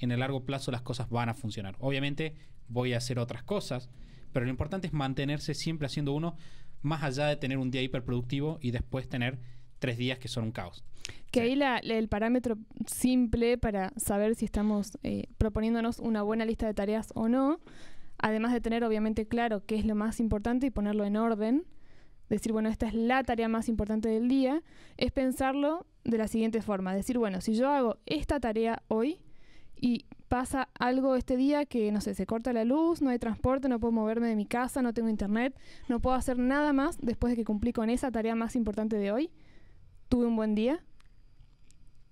Speaker 1: en el largo plazo las cosas van a funcionar. Obviamente voy a hacer otras cosas, pero lo importante es mantenerse siempre haciendo uno, más allá de tener un día hiperproductivo y después tener tres días que son un caos.
Speaker 2: Que ahí el parámetro simple para saber si estamos eh, proponiéndonos una buena lista de tareas o no, además de tener obviamente claro qué es lo más importante y ponerlo en orden, decir, bueno, esta es la tarea más importante del día, es pensarlo de la siguiente forma, decir, bueno, si yo hago esta tarea hoy, y pasa algo este día que, no sé, se corta la luz, no hay transporte, no puedo moverme de mi casa, no tengo internet, no puedo hacer nada más después de que cumplí con esa tarea más importante de hoy, tuve un buen día.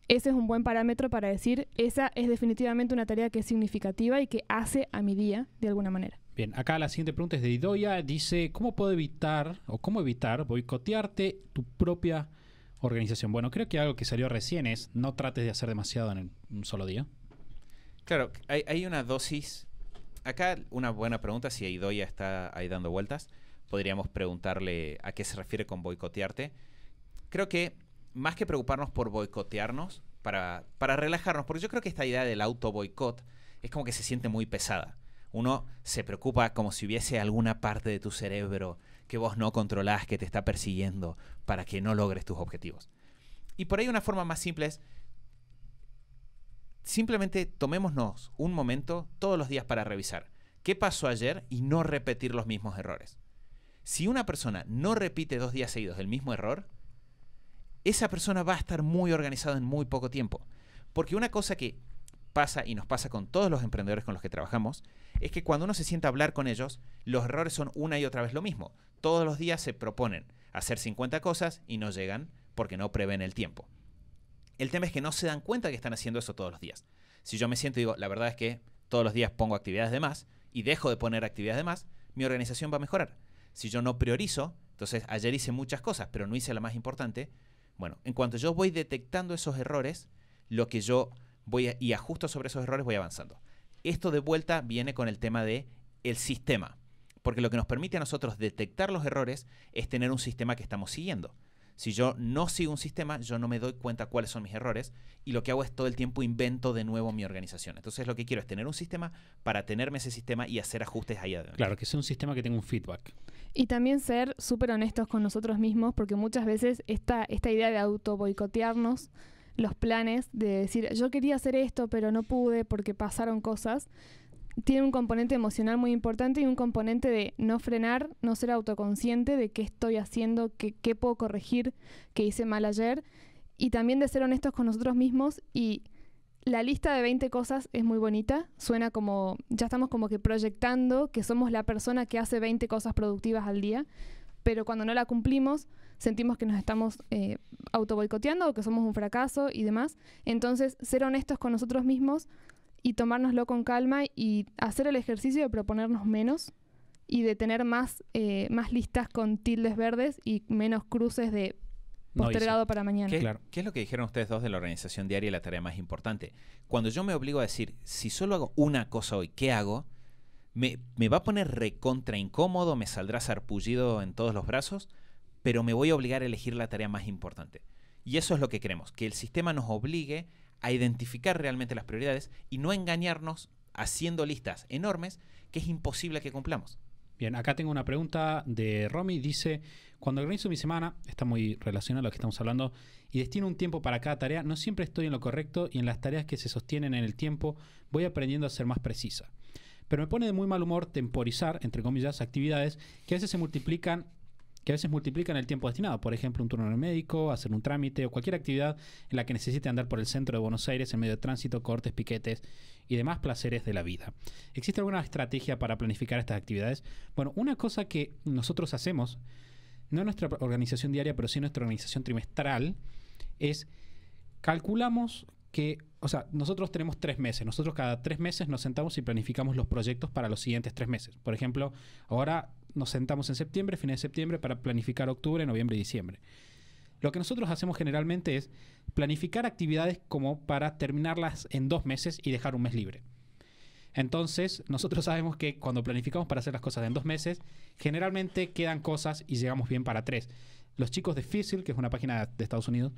Speaker 2: Ese es un buen parámetro para decir, esa es definitivamente una tarea que es significativa y que hace a mi día de alguna manera.
Speaker 1: Bien, acá la siguiente pregunta es de Idoya. Dice, ¿cómo puedo evitar o cómo evitar boicotearte tu propia organización? Bueno, creo que algo que salió recién es, no trates de hacer demasiado en un solo día.
Speaker 3: Claro, hay, una dosis. Acá una buena pregunta, si Aidoya está ahí dando vueltas, podríamos preguntarle a qué se refiere con boicotearte. Creo que más que preocuparnos por boicotearnos, para, para relajarnos, porque yo creo que esta idea del auto boicot es como que se siente muy pesada. Uno se preocupa como si hubiese alguna parte de tu cerebro que vos no controlás, que te está persiguiendo para que no logres tus objetivos. Y por ahí una forma más simple es, simplemente tomémonos un momento todos los días para revisar qué pasó ayer y no repetir los mismos errores. Si una persona no repite dos días seguidos el mismo error, esa persona va a estar muy organizada en muy poco tiempo. Porque una cosa que pasa y nos pasa con todos los emprendedores con los que trabajamos es que cuando uno se sienta a hablar con ellos, los errores son una y otra vez lo mismo. Todos los días se proponen hacer 50 cosas y no llegan porque no prevén el tiempo. El tema es que no se dan cuenta que están haciendo eso todos los días. Si yo me siento y digo, la verdad es que todos los días pongo actividades de más y dejo de poner actividades de más, mi organización va a mejorar. Si yo no priorizo, entonces ayer hice muchas cosas, pero no hice la más importante. Bueno, en cuanto yo voy detectando esos errores, lo que yo voy y ajusto sobre esos errores voy avanzando. Esto de vuelta viene con el tema de el sistema, porque lo que nos permite a nosotros detectar los errores es tener un sistema que estamos siguiendo. Si yo no sigo un sistema, yo no me doy cuenta cuáles son mis errores y lo que hago es todo el tiempo invento de nuevo mi organización. Entonces lo que quiero es tener un sistema para tenerme ese sistema y hacer ajustes ahí adentro.
Speaker 1: Claro, que sea un sistema que tenga un feedback.
Speaker 2: Y también ser súper honestos con nosotros mismos porque muchas veces esta, esta idea de auto boicotearnos los planes, de decir yo quería hacer esto pero no pude porque pasaron cosas tiene un componente emocional muy importante y un componente de no frenar, no ser autoconsciente de qué estoy haciendo, qué, puedo corregir, qué hice mal ayer, y también de ser honestos con nosotros mismos y la lista de 20 cosas es muy bonita, suena como, ya estamos como que proyectando que somos la persona que hace 20 cosas productivas al día, pero cuando no la cumplimos sentimos que nos estamos eh, auto boicoteando o que somos un fracaso y demás. Entonces, ser honestos con nosotros mismos y tomárnoslo con calma y hacer el ejercicio de proponernos menos y de tener más, eh, más listas con tildes verdes y menos cruces de postergado para mañana. ¿Qué, claro.
Speaker 3: ¿Qué es lo que dijeron ustedes dos de la organización diaria y la tarea más importante? Cuando yo me obligo a decir, si solo hago una cosa hoy, ¿qué hago? Me, me va a poner recontra incómodo, me saldrá sarpullido en todos los brazos, pero me voy a obligar a elegir la tarea más importante. Y eso es lo que queremos, que el sistema nos obligue a identificar realmente las prioridades
Speaker 1: y no engañarnos haciendo listas enormes que es imposible que cumplamos. Bien, acá tengo una pregunta de Romy. Dice, cuando organizo mi semana, está muy relacionado a lo que estamos hablando, y destino un tiempo para cada tarea, no siempre estoy en lo correcto y en las tareas que se sostienen en el tiempo voy aprendiendo a ser más precisa. Pero me pone de muy mal humor temporizar, entre comillas, actividades que a veces se multiplican que a veces multiplican el tiempo destinado. Por ejemplo, un turno en el médico, hacer un trámite o cualquier actividad en la que necesite andar por el centro de Buenos Aires en medio de tránsito, cortes, piquetes y demás placeres de la vida. ¿Existe alguna estrategia para planificar estas actividades? Bueno, una cosa que nosotros hacemos, no nuestra organización diaria, pero sí nuestra organización trimestral, es calculamos que, o sea, nosotros tenemos tres meses. Nosotros cada tres meses nos sentamos y planificamos los proyectos para los siguientes tres meses. Por ejemplo, ahora nos sentamos en septiembre, fines de septiembre, para planificar octubre, noviembre y diciembre. Lo que nosotros hacemos generalmente es planificar actividades como para terminarlas en dos meses y dejar un mes libre. Entonces, nosotros *laughs* sabemos que cuando planificamos para hacer las cosas en dos meses, generalmente quedan cosas y llegamos bien para tres. Los chicos de Fizzle, que es una página de Estados Unidos,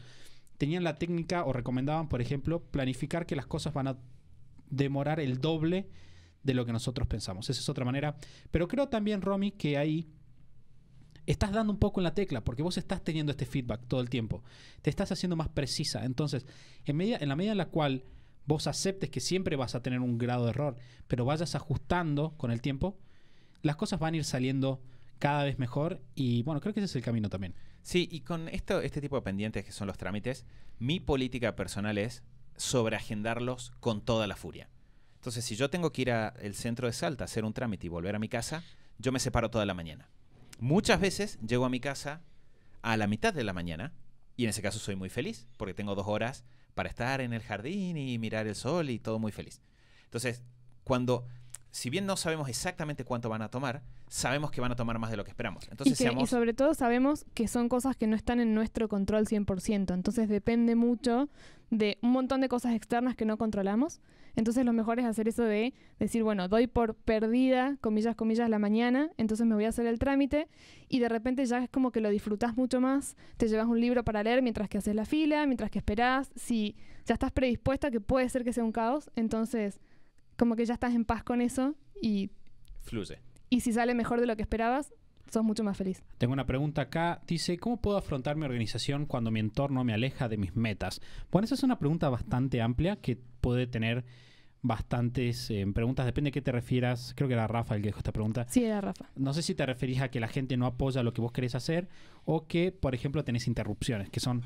Speaker 1: tenían la técnica o recomendaban, por ejemplo, planificar que las cosas van a demorar el doble de lo que nosotros pensamos. Esa es otra manera. Pero creo también, Romy, que ahí estás dando un poco en la tecla, porque vos estás teniendo este feedback todo el tiempo. Te estás haciendo más precisa. Entonces, en, media, en la medida en la cual vos aceptes que siempre vas a tener un grado de error, pero vayas ajustando con el tiempo, las cosas van a ir saliendo cada vez mejor y bueno, creo que ese es el camino también. Sí, y con esto, este tipo
Speaker 3: de pendientes que son los trámites, mi política personal es sobreagendarlos con toda la furia. Entonces, si yo tengo que ir al centro de Salta a hacer un trámite y volver a mi casa, yo me separo toda la mañana. Muchas veces llego a mi casa a la mitad de la mañana y en ese caso soy muy feliz porque tengo dos horas para estar en el jardín y mirar el sol y todo muy feliz. Entonces, cuando, si bien no sabemos exactamente cuánto van a tomar, sabemos que van a tomar más de lo que esperamos. Entonces, y
Speaker 2: sobre todo sabemos que son cosas que no están en nuestro control 100%, entonces depende mucho de un montón de cosas externas que no controlamos entonces lo mejor es hacer eso de decir, bueno, doy por perdida, comillas, comillas, la mañana, entonces me voy a hacer el trámite y de repente ya es como que lo disfrutás mucho más, te llevas un libro para leer mientras que haces la fila, mientras que esperas si ya estás predispuesta, que puede ser que sea un caos, entonces como que ya estás en paz con eso y... Fluye. Y si sale mejor de lo que esperabas, sos mucho más feliz.
Speaker 1: Tengo una pregunta acá. Dice, ¿cómo puedo afrontar mi organización cuando mi entorno me aleja de mis metas? Bueno, esa es una pregunta bastante amplia que puede tener bastantes eh, preguntas, depende de qué te refieras. Creo que era Rafa el que dijo esta pregunta. Sí, era Rafa. No sé si te referís a que la gente no apoya lo que vos querés hacer o que, por ejemplo, tenés interrupciones, que son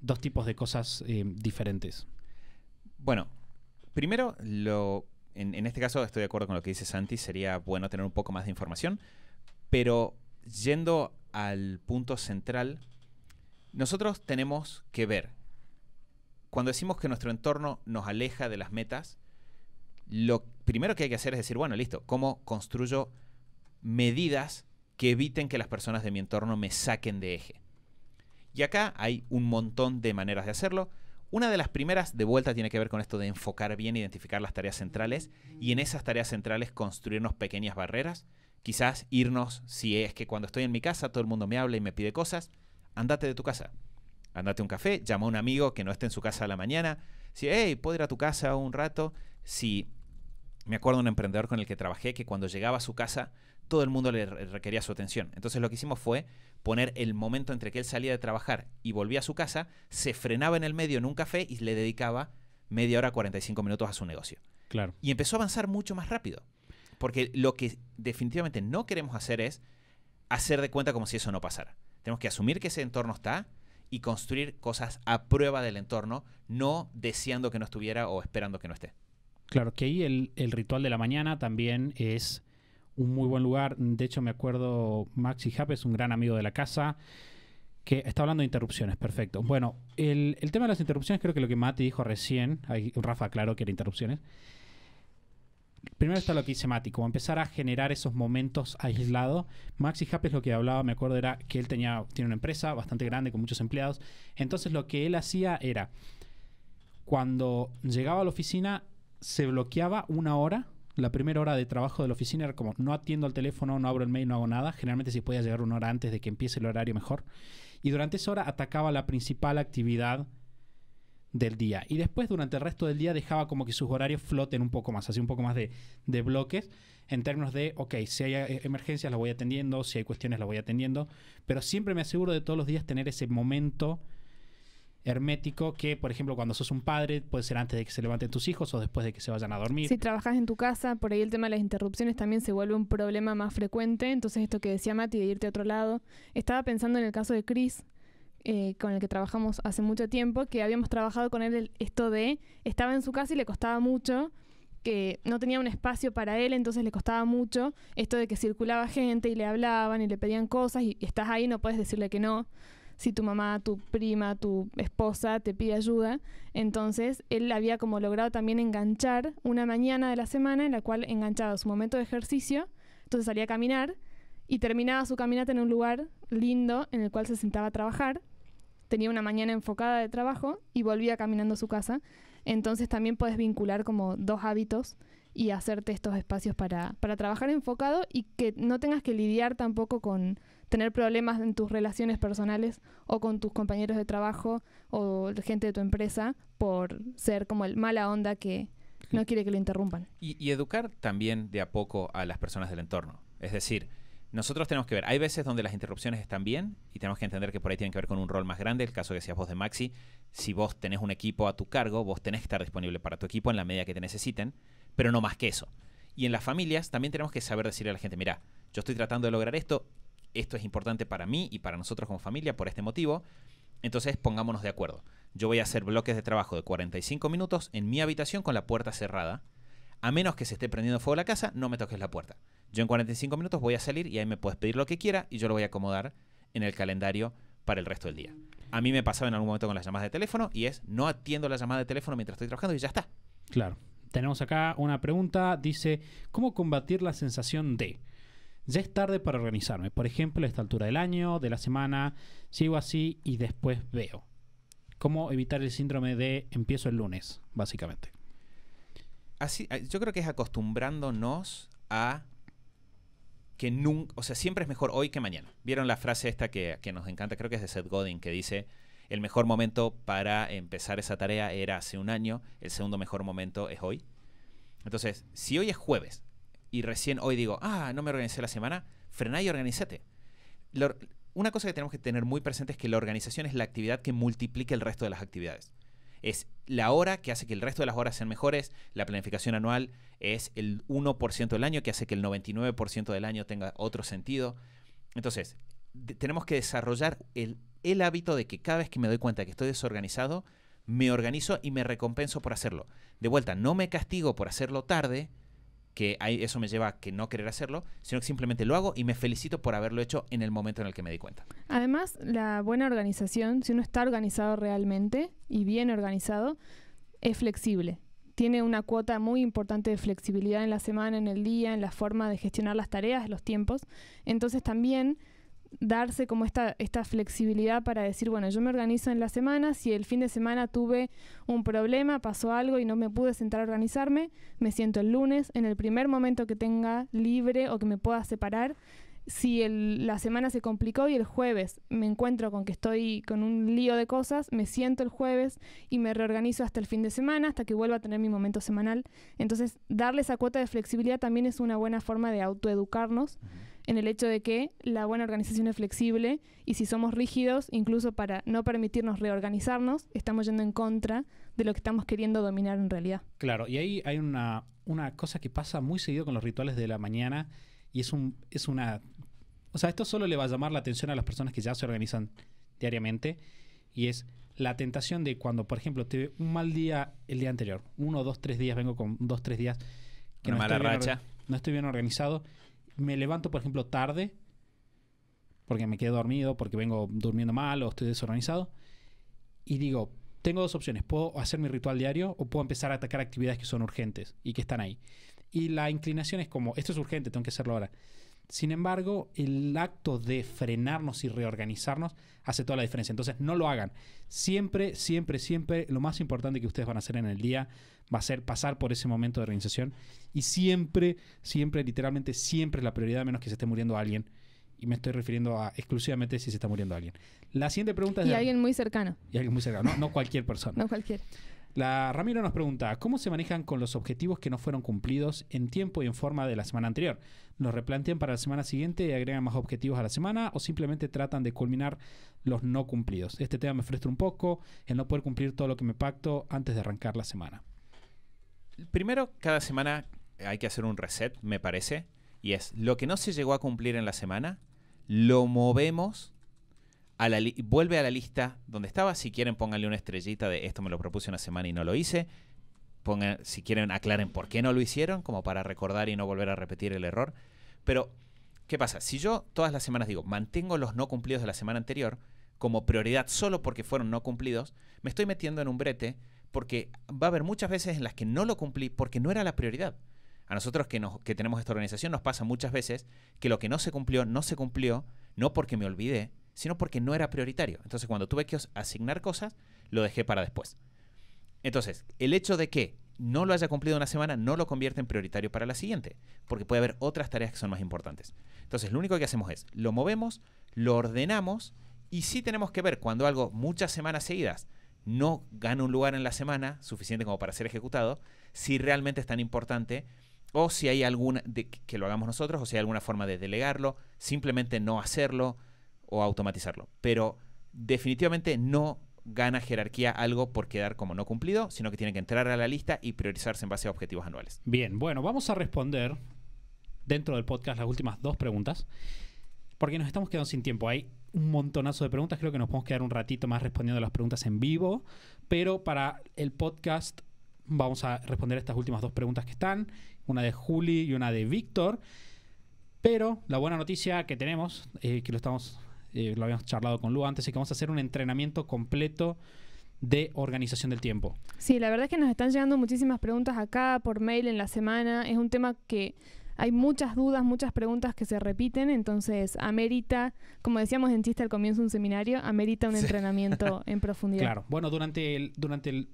Speaker 1: dos tipos de cosas eh, diferentes. Bueno,
Speaker 3: primero, lo, en, en, este caso estoy de acuerdo con lo que dice Santi, sería bueno tener un poco más de información. Pero yendo al punto central, nosotros tenemos que ver, cuando decimos que nuestro entorno nos aleja de las metas, lo primero que hay que hacer es decir, bueno, listo, ¿cómo construyo medidas que eviten que las personas de mi entorno me saquen de eje? Y acá hay un montón de maneras de hacerlo. Una de las primeras de vuelta tiene que ver con esto de enfocar bien, identificar las tareas centrales y en esas tareas centrales construirnos pequeñas barreras Quizás irnos, si es que cuando estoy en mi casa todo el mundo me habla y me pide cosas, andate de tu casa. Andate a un café, llama a un amigo que no esté en su casa a la mañana. Si, hey, puedo ir a tu casa un rato. Si me acuerdo de un emprendedor con el que trabajé que cuando llegaba a su casa todo el mundo le requería su atención. Entonces lo que hicimos fue poner el momento entre que él salía de trabajar y volvía a su casa, se frenaba en el medio en un café y le dedicaba media hora, 45 minutos a su negocio. Claro. Y empezó a avanzar mucho más rápido. Porque lo que definitivamente no queremos hacer es hacer de cuenta como si eso no pasara. Tenemos que asumir que ese entorno está y construir cosas a prueba del entorno, no deseando que no estuviera o esperando que no esté.
Speaker 1: Claro, que ahí el, ritual de la mañana también es un muy buen lugar. De hecho, me acuerdo, Maxi Jap es un gran amigo de la casa que está hablando de interrupciones, perfecto. Bueno, el, tema de las interrupciones, creo que lo que Mati dijo recién, Rafa claro que era interrupciones, primero está lo que Mati, empezar a generar esos momentos aislados. Maxi Happes lo que hablaba, me acuerdo, era que él tenía, tiene una empresa bastante grande con muchos empleados. Entonces lo que él hacía era, cuando llegaba a la oficina, se bloqueaba una hora. La primera hora de trabajo de la oficina era como no atiendo al teléfono, no abro el mail, no hago nada. Generalmente si podía llegar una hora antes de que empiece el horario mejor. Y durante esa hora atacaba la principal actividad del día. Y después, durante el resto del día, dejaba como que sus horarios floten un poco más, así un poco más de, bloques, en términos de, ok, si hay eh, emergencias las voy atendiendo, si hay cuestiones las voy atendiendo, pero siempre me aseguro de todos los días tener ese momento hermético que, por ejemplo, cuando sos un padre, puede ser antes de que se levanten tus hijos o después de que se vayan a dormir. Si
Speaker 2: trabajas en tu casa, por ahí el tema de las interrupciones también se vuelve un problema más frecuente. Entonces, esto que decía Mati de irte a otro lado. Estaba pensando en el caso de Chris, eh, con el que trabajamos hace mucho tiempo, que habíamos trabajado con él esto de, estaba en su casa y le costaba mucho, que no tenía un espacio para él, entonces le costaba mucho esto de que circulaba gente y le hablaban y le pedían cosas y, estás ahí, no puedes decirle que no. Si tu mamá, tu prima, tu esposa te pide ayuda, entonces él había como logrado también enganchar una mañana de la semana en la cual enganchaba su momento de ejercicio, entonces salía a caminar y terminaba su caminata en un lugar lindo en el cual se sentaba a trabajar tenía una mañana enfocada de trabajo y volvía caminando a su casa. Entonces también puedes vincular como dos hábitos y hacerte estos espacios para, para trabajar enfocado y que no tengas que lidiar tampoco con tener problemas en tus relaciones personales o con tus compañeros de trabajo o gente de tu empresa por ser como el mala onda que no quiere que lo interrumpan.
Speaker 3: Y, y educar también de a poco a las personas del entorno. Es decir, nosotros tenemos que ver, hay veces donde las interrupciones están bien y tenemos que entender que por ahí tienen que ver con un rol más grande, el caso que decías vos de Maxi, si vos tenés un equipo a tu cargo, vos tenés que estar disponible para tu equipo en la medida que te necesiten, pero no más que eso. Y en las familias también tenemos que saber decirle a la gente, mira, yo estoy tratando de lograr esto, esto es importante para mí y para nosotros como familia por este motivo, entonces pongámonos de acuerdo. Yo voy a hacer bloques de trabajo de 45 minutos en mi habitación con la puerta cerrada a menos que se esté prendiendo fuego la casa, no me toques la puerta. Yo en 45 minutos voy a salir y ahí me puedes pedir lo que quiera y yo lo voy a acomodar en el calendario para el resto del día. A mí me
Speaker 1: pasaba en algún momento con las llamadas de teléfono y es no atiendo la llamada de teléfono mientras estoy trabajando y ya está. Claro. Tenemos acá una pregunta, dice, ¿cómo combatir la sensación de? Ya es tarde para organizarme, por ejemplo, a esta altura del año, de la semana, sigo así y después veo. ¿Cómo evitar el síndrome de empiezo el lunes, básicamente?
Speaker 3: así, eh, yo creo que es acostumbrándonos a que nunca, o sea, siempre es mejor hoy que mañana. ¿Vieron la frase esta que, nos encanta? Creo que es de Seth Godin, que dice, el mejor momento para empezar esa tarea era hace un año, el segundo mejor momento es hoy. Entonces, si hoy es jueves y recién hoy digo, ah, no me organizé la semana, frená y organízate. una cosa que tenemos que tener muy presente es que la organización es la actividad que multiplica el resto de las actividades es la hora que hace que el resto de las horas sean mejores, la planificación anual es el 1% del año que hace que el 99% del año tenga otro sentido. Entonces, tenemos que desarrollar el, hábito de que cada vez que me doy cuenta que estoy desorganizado, me organizo y me recompenso por hacerlo. De vuelta, no me castigo por hacerlo tarde, que hay, eso me lleva a que no querer hacerlo, sino que simplemente lo hago y me felicito por haberlo hecho en el momento en el que me di cuenta.
Speaker 2: Además, la buena organización, si uno está organizado realmente y bien organizado, es flexible. Tiene una cuota muy importante de flexibilidad en la semana, en el día, en la forma de gestionar las tareas, los tiempos. Entonces también darse como esta, esta flexibilidad para decir, bueno, yo me organizo en la semana, si el fin de semana tuve un problema, pasó algo y no me pude sentar a organizarme, me siento el lunes, en el primer momento que tenga libre o que me pueda separar, si la semana se complicó y el jueves me encuentro con que estoy con un lío de cosas, me siento el jueves y me reorganizo hasta el fin de semana, hasta que vuelva a tener mi momento semanal. Entonces, darle esa cuota de flexibilidad también es una buena forma de autoeducarnos en el hecho de que la buena organización es flexible y si somos rígidos, incluso para no permitirnos reorganizarnos, estamos yendo en contra de lo que estamos queriendo dominar en realidad.
Speaker 1: Claro, y ahí hay una, una cosa que pasa muy seguido con los rituales de la mañana y es, un, es una... O sea, esto solo le va a llamar la atención a las personas que ya se organizan diariamente y es la tentación de cuando, por ejemplo, tuve un mal día el día anterior, uno, dos, tres días, vengo con dos, tres días que no mala racha. no estoy bien organizado me levanto, por ejemplo, tarde, porque me quedo dormido, porque vengo durmiendo mal o estoy desorganizado, y digo, tengo dos opciones, puedo hacer mi ritual diario o puedo empezar a atacar actividades que son urgentes y que están ahí. Y la inclinación es como, esto es urgente, tengo que hacerlo ahora. Sin embargo, el acto de frenarnos y reorganizarnos hace toda la diferencia. Entonces, no lo hagan. Siempre, siempre, siempre, lo más importante que ustedes van a hacer en el día va a ser pasar por ese momento de organización. Y siempre, siempre, literalmente, siempre es la prioridad, a menos que se esté muriendo alguien. Y me estoy refiriendo a exclusivamente si se está muriendo alguien. La siguiente pregunta es... Y de,
Speaker 2: alguien muy cercano.
Speaker 1: Y alguien muy cercano, no, no cualquier persona. no cualquier. La Ramiro nos pregunta, ¿cómo se manejan con los objetivos que no fueron cumplidos en tiempo y en forma de la semana anterior? ¿Los replantean para la semana siguiente y agregan más objetivos a la semana o simplemente tratan de culminar los no cumplidos? Este tema me frustra un poco, el no poder cumplir todo lo que me pacto antes de arrancar la semana.
Speaker 3: Primero, cada semana hay que hacer un reset, me parece, y es lo que no se llegó a cumplir en la semana, lo movemos vuelve a la lista donde estaba. Si quieren, pónganle una estrellita de esto me lo propuse una semana y no lo hice. si quieren, aclaren por qué no lo hicieron, como para recordar y no volver a repetir el error. Pero, ¿qué pasa? Si yo todas las semanas digo, mantengo los no cumplidos de la semana anterior como prioridad solo porque fueron no cumplidos, me estoy metiendo en un brete porque va a haber muchas veces en las que no lo cumplí porque no era la prioridad. A nosotros que, nos, que tenemos esta organización nos pasa muchas veces que lo que no se cumplió, no se cumplió, no porque me olvidé, sino porque no era prioritario. Entonces, cuando tuve que asignar cosas, lo dejé para después. Entonces, el hecho de que no lo haya cumplido una semana no lo convierte en prioritario para la siguiente, porque puede haber otras tareas que son más importantes. Entonces, lo único que hacemos es, lo movemos, lo ordenamos y sí tenemos que ver cuando algo muchas semanas seguidas no gana un lugar en la semana suficiente como para ser ejecutado, si realmente es tan importante o si hay alguna de que lo hagamos nosotros o si hay alguna forma de delegarlo, simplemente no hacerlo o automatizarlo. Pero definitivamente no gana jerarquía algo por quedar como no cumplido, sino que tiene que entrar a la lista y priorizarse en base a
Speaker 1: objetivos anuales. Bien, bueno, vamos a responder dentro del podcast las últimas dos preguntas, porque nos estamos quedando sin tiempo. Hay un montonazo de preguntas, creo que nos podemos quedar un ratito más respondiendo las preguntas en vivo, pero para el podcast vamos a responder estas últimas dos preguntas que están, una de Juli y una de Víctor. Pero la buena noticia que tenemos, eh, que lo estamos eh, lo habíamos charlado con Lu antes, y que vamos a hacer un entrenamiento completo de organización del tiempo.
Speaker 2: Sí, la verdad es que nos están llegando muchísimas preguntas acá por mail en la semana. Es un tema que hay muchas dudas, muchas preguntas que se repiten, entonces amerita, como decíamos en chiste al comienzo de un seminario, amerita un entrenamiento *laughs* en profundidad. Claro,
Speaker 1: bueno, durante el, durante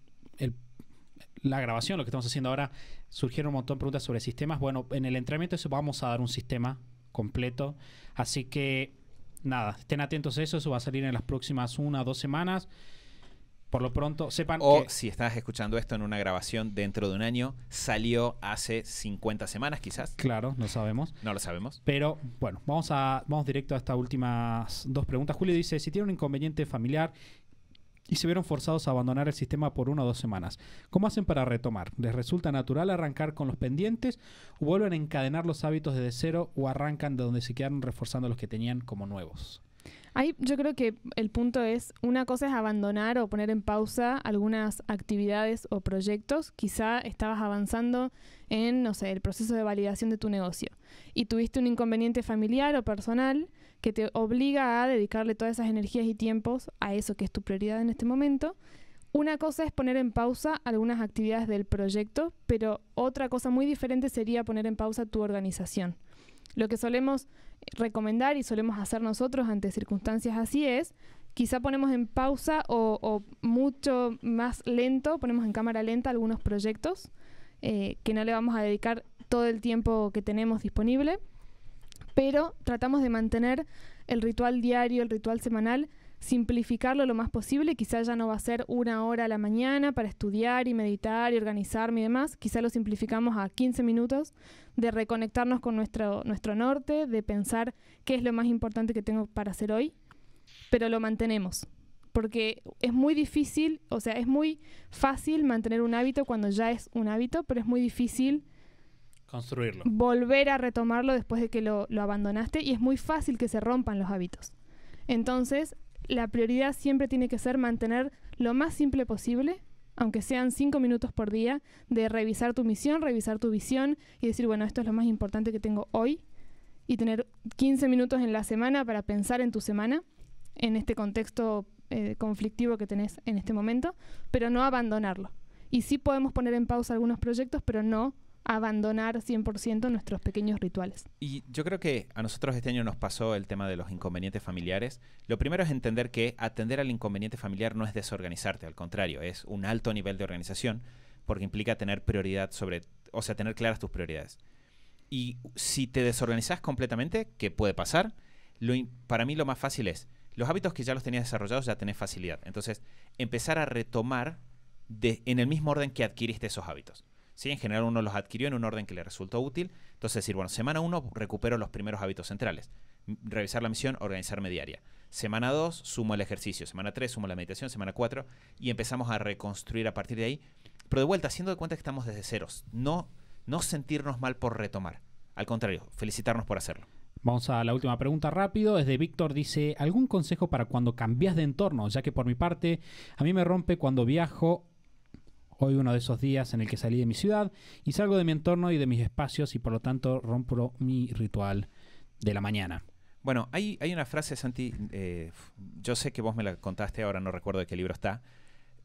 Speaker 1: la grabación, lo que estamos haciendo ahora, surgieron un montón de preguntas sobre sistemas. Bueno, en el entrenamiento eso vamos a dar un sistema completo, así que nada, estén atentos a eso, eso va a salir en las próximas una o dos semanas. Por lo pronto, sepan o si
Speaker 3: estás escuchando esto en una grabación dentro de un año, salió hace 50 semanas quizás.
Speaker 1: Claro, no sabemos. No lo sabemos. Pero bueno, vamos a vamos directo a estas últimas dos preguntas. Julio dice, si tiene un inconveniente familiar y se vieron forzados a abandonar el sistema por una o dos semanas. ¿Cómo hacen para retomar? ¿Les resulta natural arrancar con los pendientes o vuelven a encadenar los hábitos desde cero o arrancan de donde se quedaron reforzando los que tenían como nuevos?
Speaker 2: Ahí yo creo que el punto es, una cosa es abandonar o poner en pausa algunas actividades o proyectos. Quizá estabas avanzando en, no sé, el proceso de validación de tu negocio y tuviste un inconveniente familiar o personal que te obliga a dedicarle todas esas energías y tiempos a eso que es tu prioridad en este momento. Una cosa es poner en pausa algunas actividades del proyecto, pero otra cosa muy diferente sería poner en pausa tu organización. Lo que solemos recomendar y solemos hacer nosotros ante circunstancias así es, quizá ponemos en pausa o, mucho más lento, ponemos en cámara lenta algunos proyectos eh, que no le vamos a dedicar todo el tiempo que tenemos disponible pero tratamos de mantener el ritual diario, el ritual semanal, simplificarlo lo más posible. Quizá ya no va a ser una hora a la mañana para estudiar y meditar y organizarme y demás. Quizá lo simplificamos a 15 minutos de reconectarnos con nuestro, nuestro norte, de pensar qué es lo más importante que tengo para hacer hoy, pero lo mantenemos. Porque es muy difícil, o sea, es muy fácil mantener un hábito cuando ya es un hábito, pero es muy difícil Construirlo. Volver a retomarlo después de que lo, abandonaste y es muy fácil que se rompan los hábitos. Entonces, la prioridad siempre tiene que ser mantener lo más simple posible, aunque sean cinco minutos por día, de revisar tu misión, revisar tu visión y decir, bueno, esto es lo más importante que tengo hoy y tener 15 minutos en la semana para pensar en tu semana, en este contexto eh, conflictivo que tenés en este momento, pero no abandonarlo. Y sí podemos poner en pausa algunos proyectos, pero no abandonar 100% nuestros pequeños rituales.
Speaker 3: Y yo creo que a nosotros este año nos pasó el tema de los inconvenientes familiares. Lo primero es entender que atender al inconveniente familiar no es desorganizarte, al contrario, es un alto nivel de organización porque implica tener prioridad sobre, o sea, tener claras tus prioridades. Y si te desorganizas completamente, que puede pasar, para mí lo más fácil es, los hábitos que ya los tenías desarrollados ya tenés facilidad. Entonces, empezar a retomar en el mismo orden que adquiriste esos hábitos. En general uno los adquirió en un orden que le resultó útil. Entonces decir, bueno, semana 1 recupero los primeros hábitos centrales. Revisar la misión, organizarme diaria. Semana 2 sumo el ejercicio. Semana 3 sumo la meditación. Semana 4 y empezamos a reconstruir a partir de ahí. Pero de vuelta, haciendo de cuenta que estamos desde ceros. No, no sentirnos mal por retomar. Al contrario, felicitarnos por hacerlo.
Speaker 1: Vamos a la última pregunta rápido. es de Víctor dice, ¿algún consejo para cuando cambias de entorno? Ya que por mi parte, a mí me rompe cuando viajo Hoy uno de esos días en el que salí de mi ciudad y salgo de mi entorno y de mis espacios y por lo tanto rompo mi ritual de la mañana.
Speaker 3: Bueno, hay, una frase, Santi, eh, yo sé que vos me la contaste, ahora no recuerdo de qué libro está,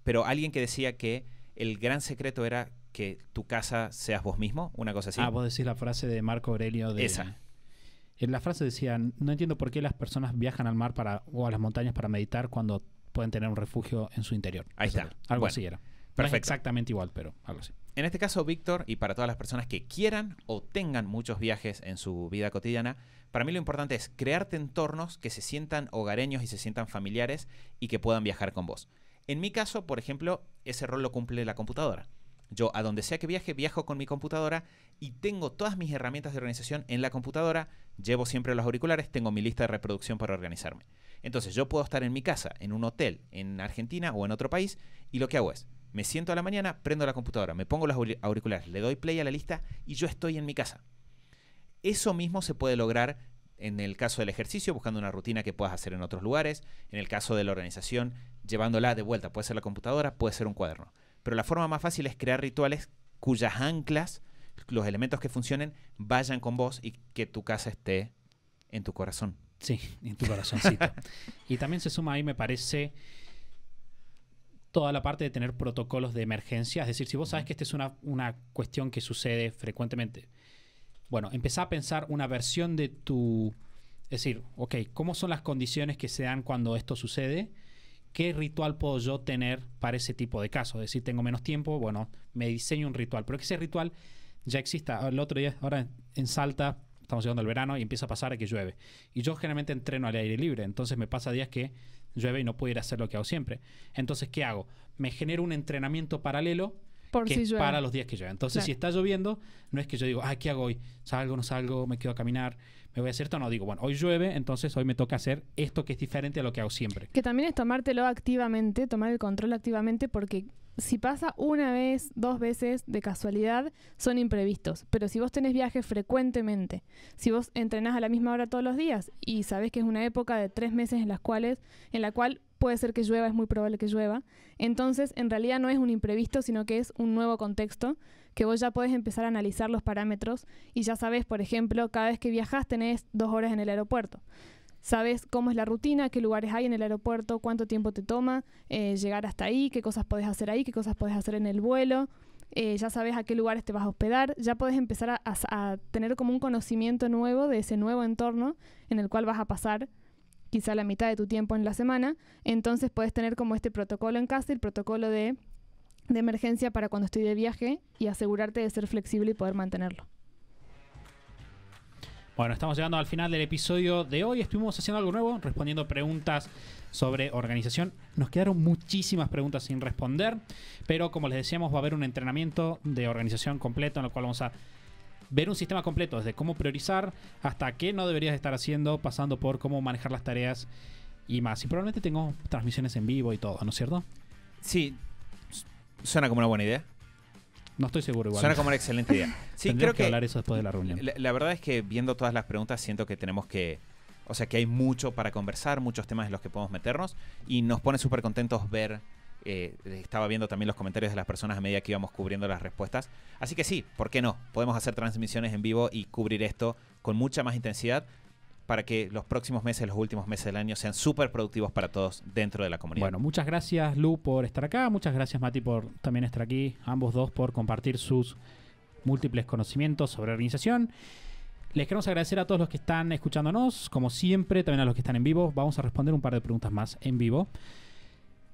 Speaker 3: pero alguien que decía que el gran secreto era que tu casa seas vos mismo, una cosa así. Ah, vos decís
Speaker 1: la frase de Marco Aurelio de... Esa. En eh, la frase decían, no entiendo por qué las personas viajan al mar para, o a las montañas para meditar cuando pueden tener un refugio en su interior. Ahí está. Algo así era exactamente igual, pero algo así.
Speaker 3: En este caso, Víctor, y para todas las personas que quieran o tengan muchos viajes en su vida cotidiana, para mí lo importante es crearte entornos que se sientan hogareños y se sientan familiares y que puedan viajar con vos. En mi caso, por ejemplo, ese rol lo cumple la computadora. Yo a donde sea que viaje, viajo con mi computadora y tengo todas mis herramientas de organización en la computadora, llevo siempre los auriculares, tengo mi lista de reproducción para organizarme. Entonces yo puedo estar en mi casa, en un hotel, en Argentina o en otro país, y lo que hago es, me siento a la mañana, prendo la computadora, me pongo los auriculares, le doy play a la lista y yo estoy en mi casa. Eso mismo se puede lograr en el caso del ejercicio, buscando una rutina que puedas hacer en otros lugares, en el caso de la organización, llevándola de vuelta, puede ser la computadora, puede ser un cuaderno. Pero la forma más fácil es crear rituales cuyas anclas, los elementos que funcionen, vayan con vos y que tu casa esté en tu
Speaker 1: corazón. Sí, en tu corazoncito. *laughs* y también se suma ahí, me parece, toda la parte de tener protocolos de emergencia. Es decir, si vos sabes que esta es una, una cuestión que sucede frecuentemente, bueno, empezá a pensar una versión de tu... Es decir, ok, ¿cómo son las condiciones que se dan cuando esto sucede? ¿Qué ritual puedo yo tener para ese tipo de casos? Es decir, tengo menos tiempo, bueno, me diseño un ritual, pero que ese ritual ya exista. El otro día, ahora en Salta, estamos llegando al verano y empieza a pasar que llueve. Y yo generalmente entreno al aire libre, entonces me pasa días que llueve y no pudiera hacer lo que hago siempre. Entonces, ¿qué hago? Me genero un entrenamiento paralelo
Speaker 2: que para los días que llueve.
Speaker 1: Entonces, si está lloviendo, no es que yo digo, ah, ¿qué hago hoy? ¿Salgo, no salgo? ¿Me quedo a caminar? me voy a hacer no? Digo, bueno, hoy llueve, entonces hoy me toca hacer esto que es diferente a lo que hago siempre.
Speaker 2: Que también es tomártelo activamente, tomar el control activamente, porque si pasa una vez, dos veces de casualidad, son imprevistos. Pero si vos tenés viajes frecuentemente, si vos entrenás a la misma hora todos los días y sabés que es una época de tres meses en las cuales, en la cual puede ser que llueva, es muy probable que llueva, entonces en realidad no es un imprevisto, sino que es un nuevo contexto que vos ya podés empezar a analizar los parámetros y ya sabes, por ejemplo, cada vez que viajas tenés dos horas en el aeropuerto. Sabes cómo es la rutina, qué lugares hay en el aeropuerto, cuánto tiempo te toma eh, llegar hasta ahí, qué cosas podés hacer ahí, qué cosas podés hacer en el vuelo. Eh, ya sabes a qué lugares te vas a hospedar, ya podés empezar a, a, tener como un conocimiento nuevo de ese nuevo entorno en el cual vas a pasar quizá la mitad de tu tiempo en la semana, entonces puedes tener como este protocolo en casa, el protocolo de de emergencia para cuando estoy de viaje y asegurarte de ser flexible y poder mantenerlo.
Speaker 1: Bueno, estamos llegando al final del episodio de hoy. Estuvimos haciendo algo nuevo, respondiendo preguntas sobre organización. Nos quedaron muchísimas preguntas sin responder, pero como les decíamos, va a haber un entrenamiento de organización completo en el cual vamos a ver un sistema completo, desde cómo priorizar hasta qué no deberías estar haciendo, pasando por cómo manejar las tareas y más. Y probablemente tengo transmisiones en vivo y todo, ¿no es cierto?
Speaker 3: Sí, Suena como una buena idea.
Speaker 1: No estoy seguro igual. Suena como una excelente idea. *laughs* Sí, creo que, hablar eso después de la reunión.
Speaker 3: La, verdad es que viendo todas las preguntas siento que tenemos que, o sea, que hay mucho para conversar, muchos temas en los que podemos meternos y nos pone súper contentos ver. Eh, estaba viendo también los comentarios de las personas a medida que íbamos cubriendo las respuestas. Así que sí, ¿por qué no? Podemos hacer transmisiones en vivo y cubrir esto con mucha más intensidad, para que los próximos meses, los últimos meses del año sean súper productivos para todos dentro de la comunidad.
Speaker 1: Bueno, muchas gracias Lu por estar acá, muchas gracias Mati por también estar aquí, ambos dos por compartir sus múltiples conocimientos sobre organización. Les queremos agradecer a todos los que están escuchándonos, como siempre, también a los que están en vivo. Vamos a responder un par de preguntas más en vivo.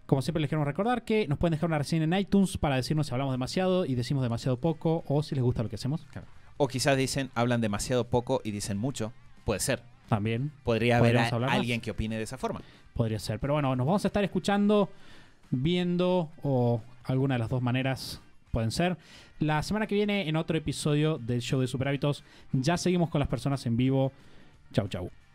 Speaker 1: Como siempre les queremos recordar que nos pueden dejar una reseña en iTunes para decirnos si hablamos demasiado y decimos demasiado poco o si les gusta lo que hacemos.
Speaker 3: O quizás dicen, hablan demasiado poco y dicen mucho. Puede ser. También. Podría haber alguien que opine de esa forma.
Speaker 1: Podría ser. Pero bueno, nos vamos a estar escuchando, viendo o alguna de las dos maneras pueden ser. La semana que viene en otro episodio del show de Superhábitos. Ya seguimos con las personas en vivo. Chau, chau.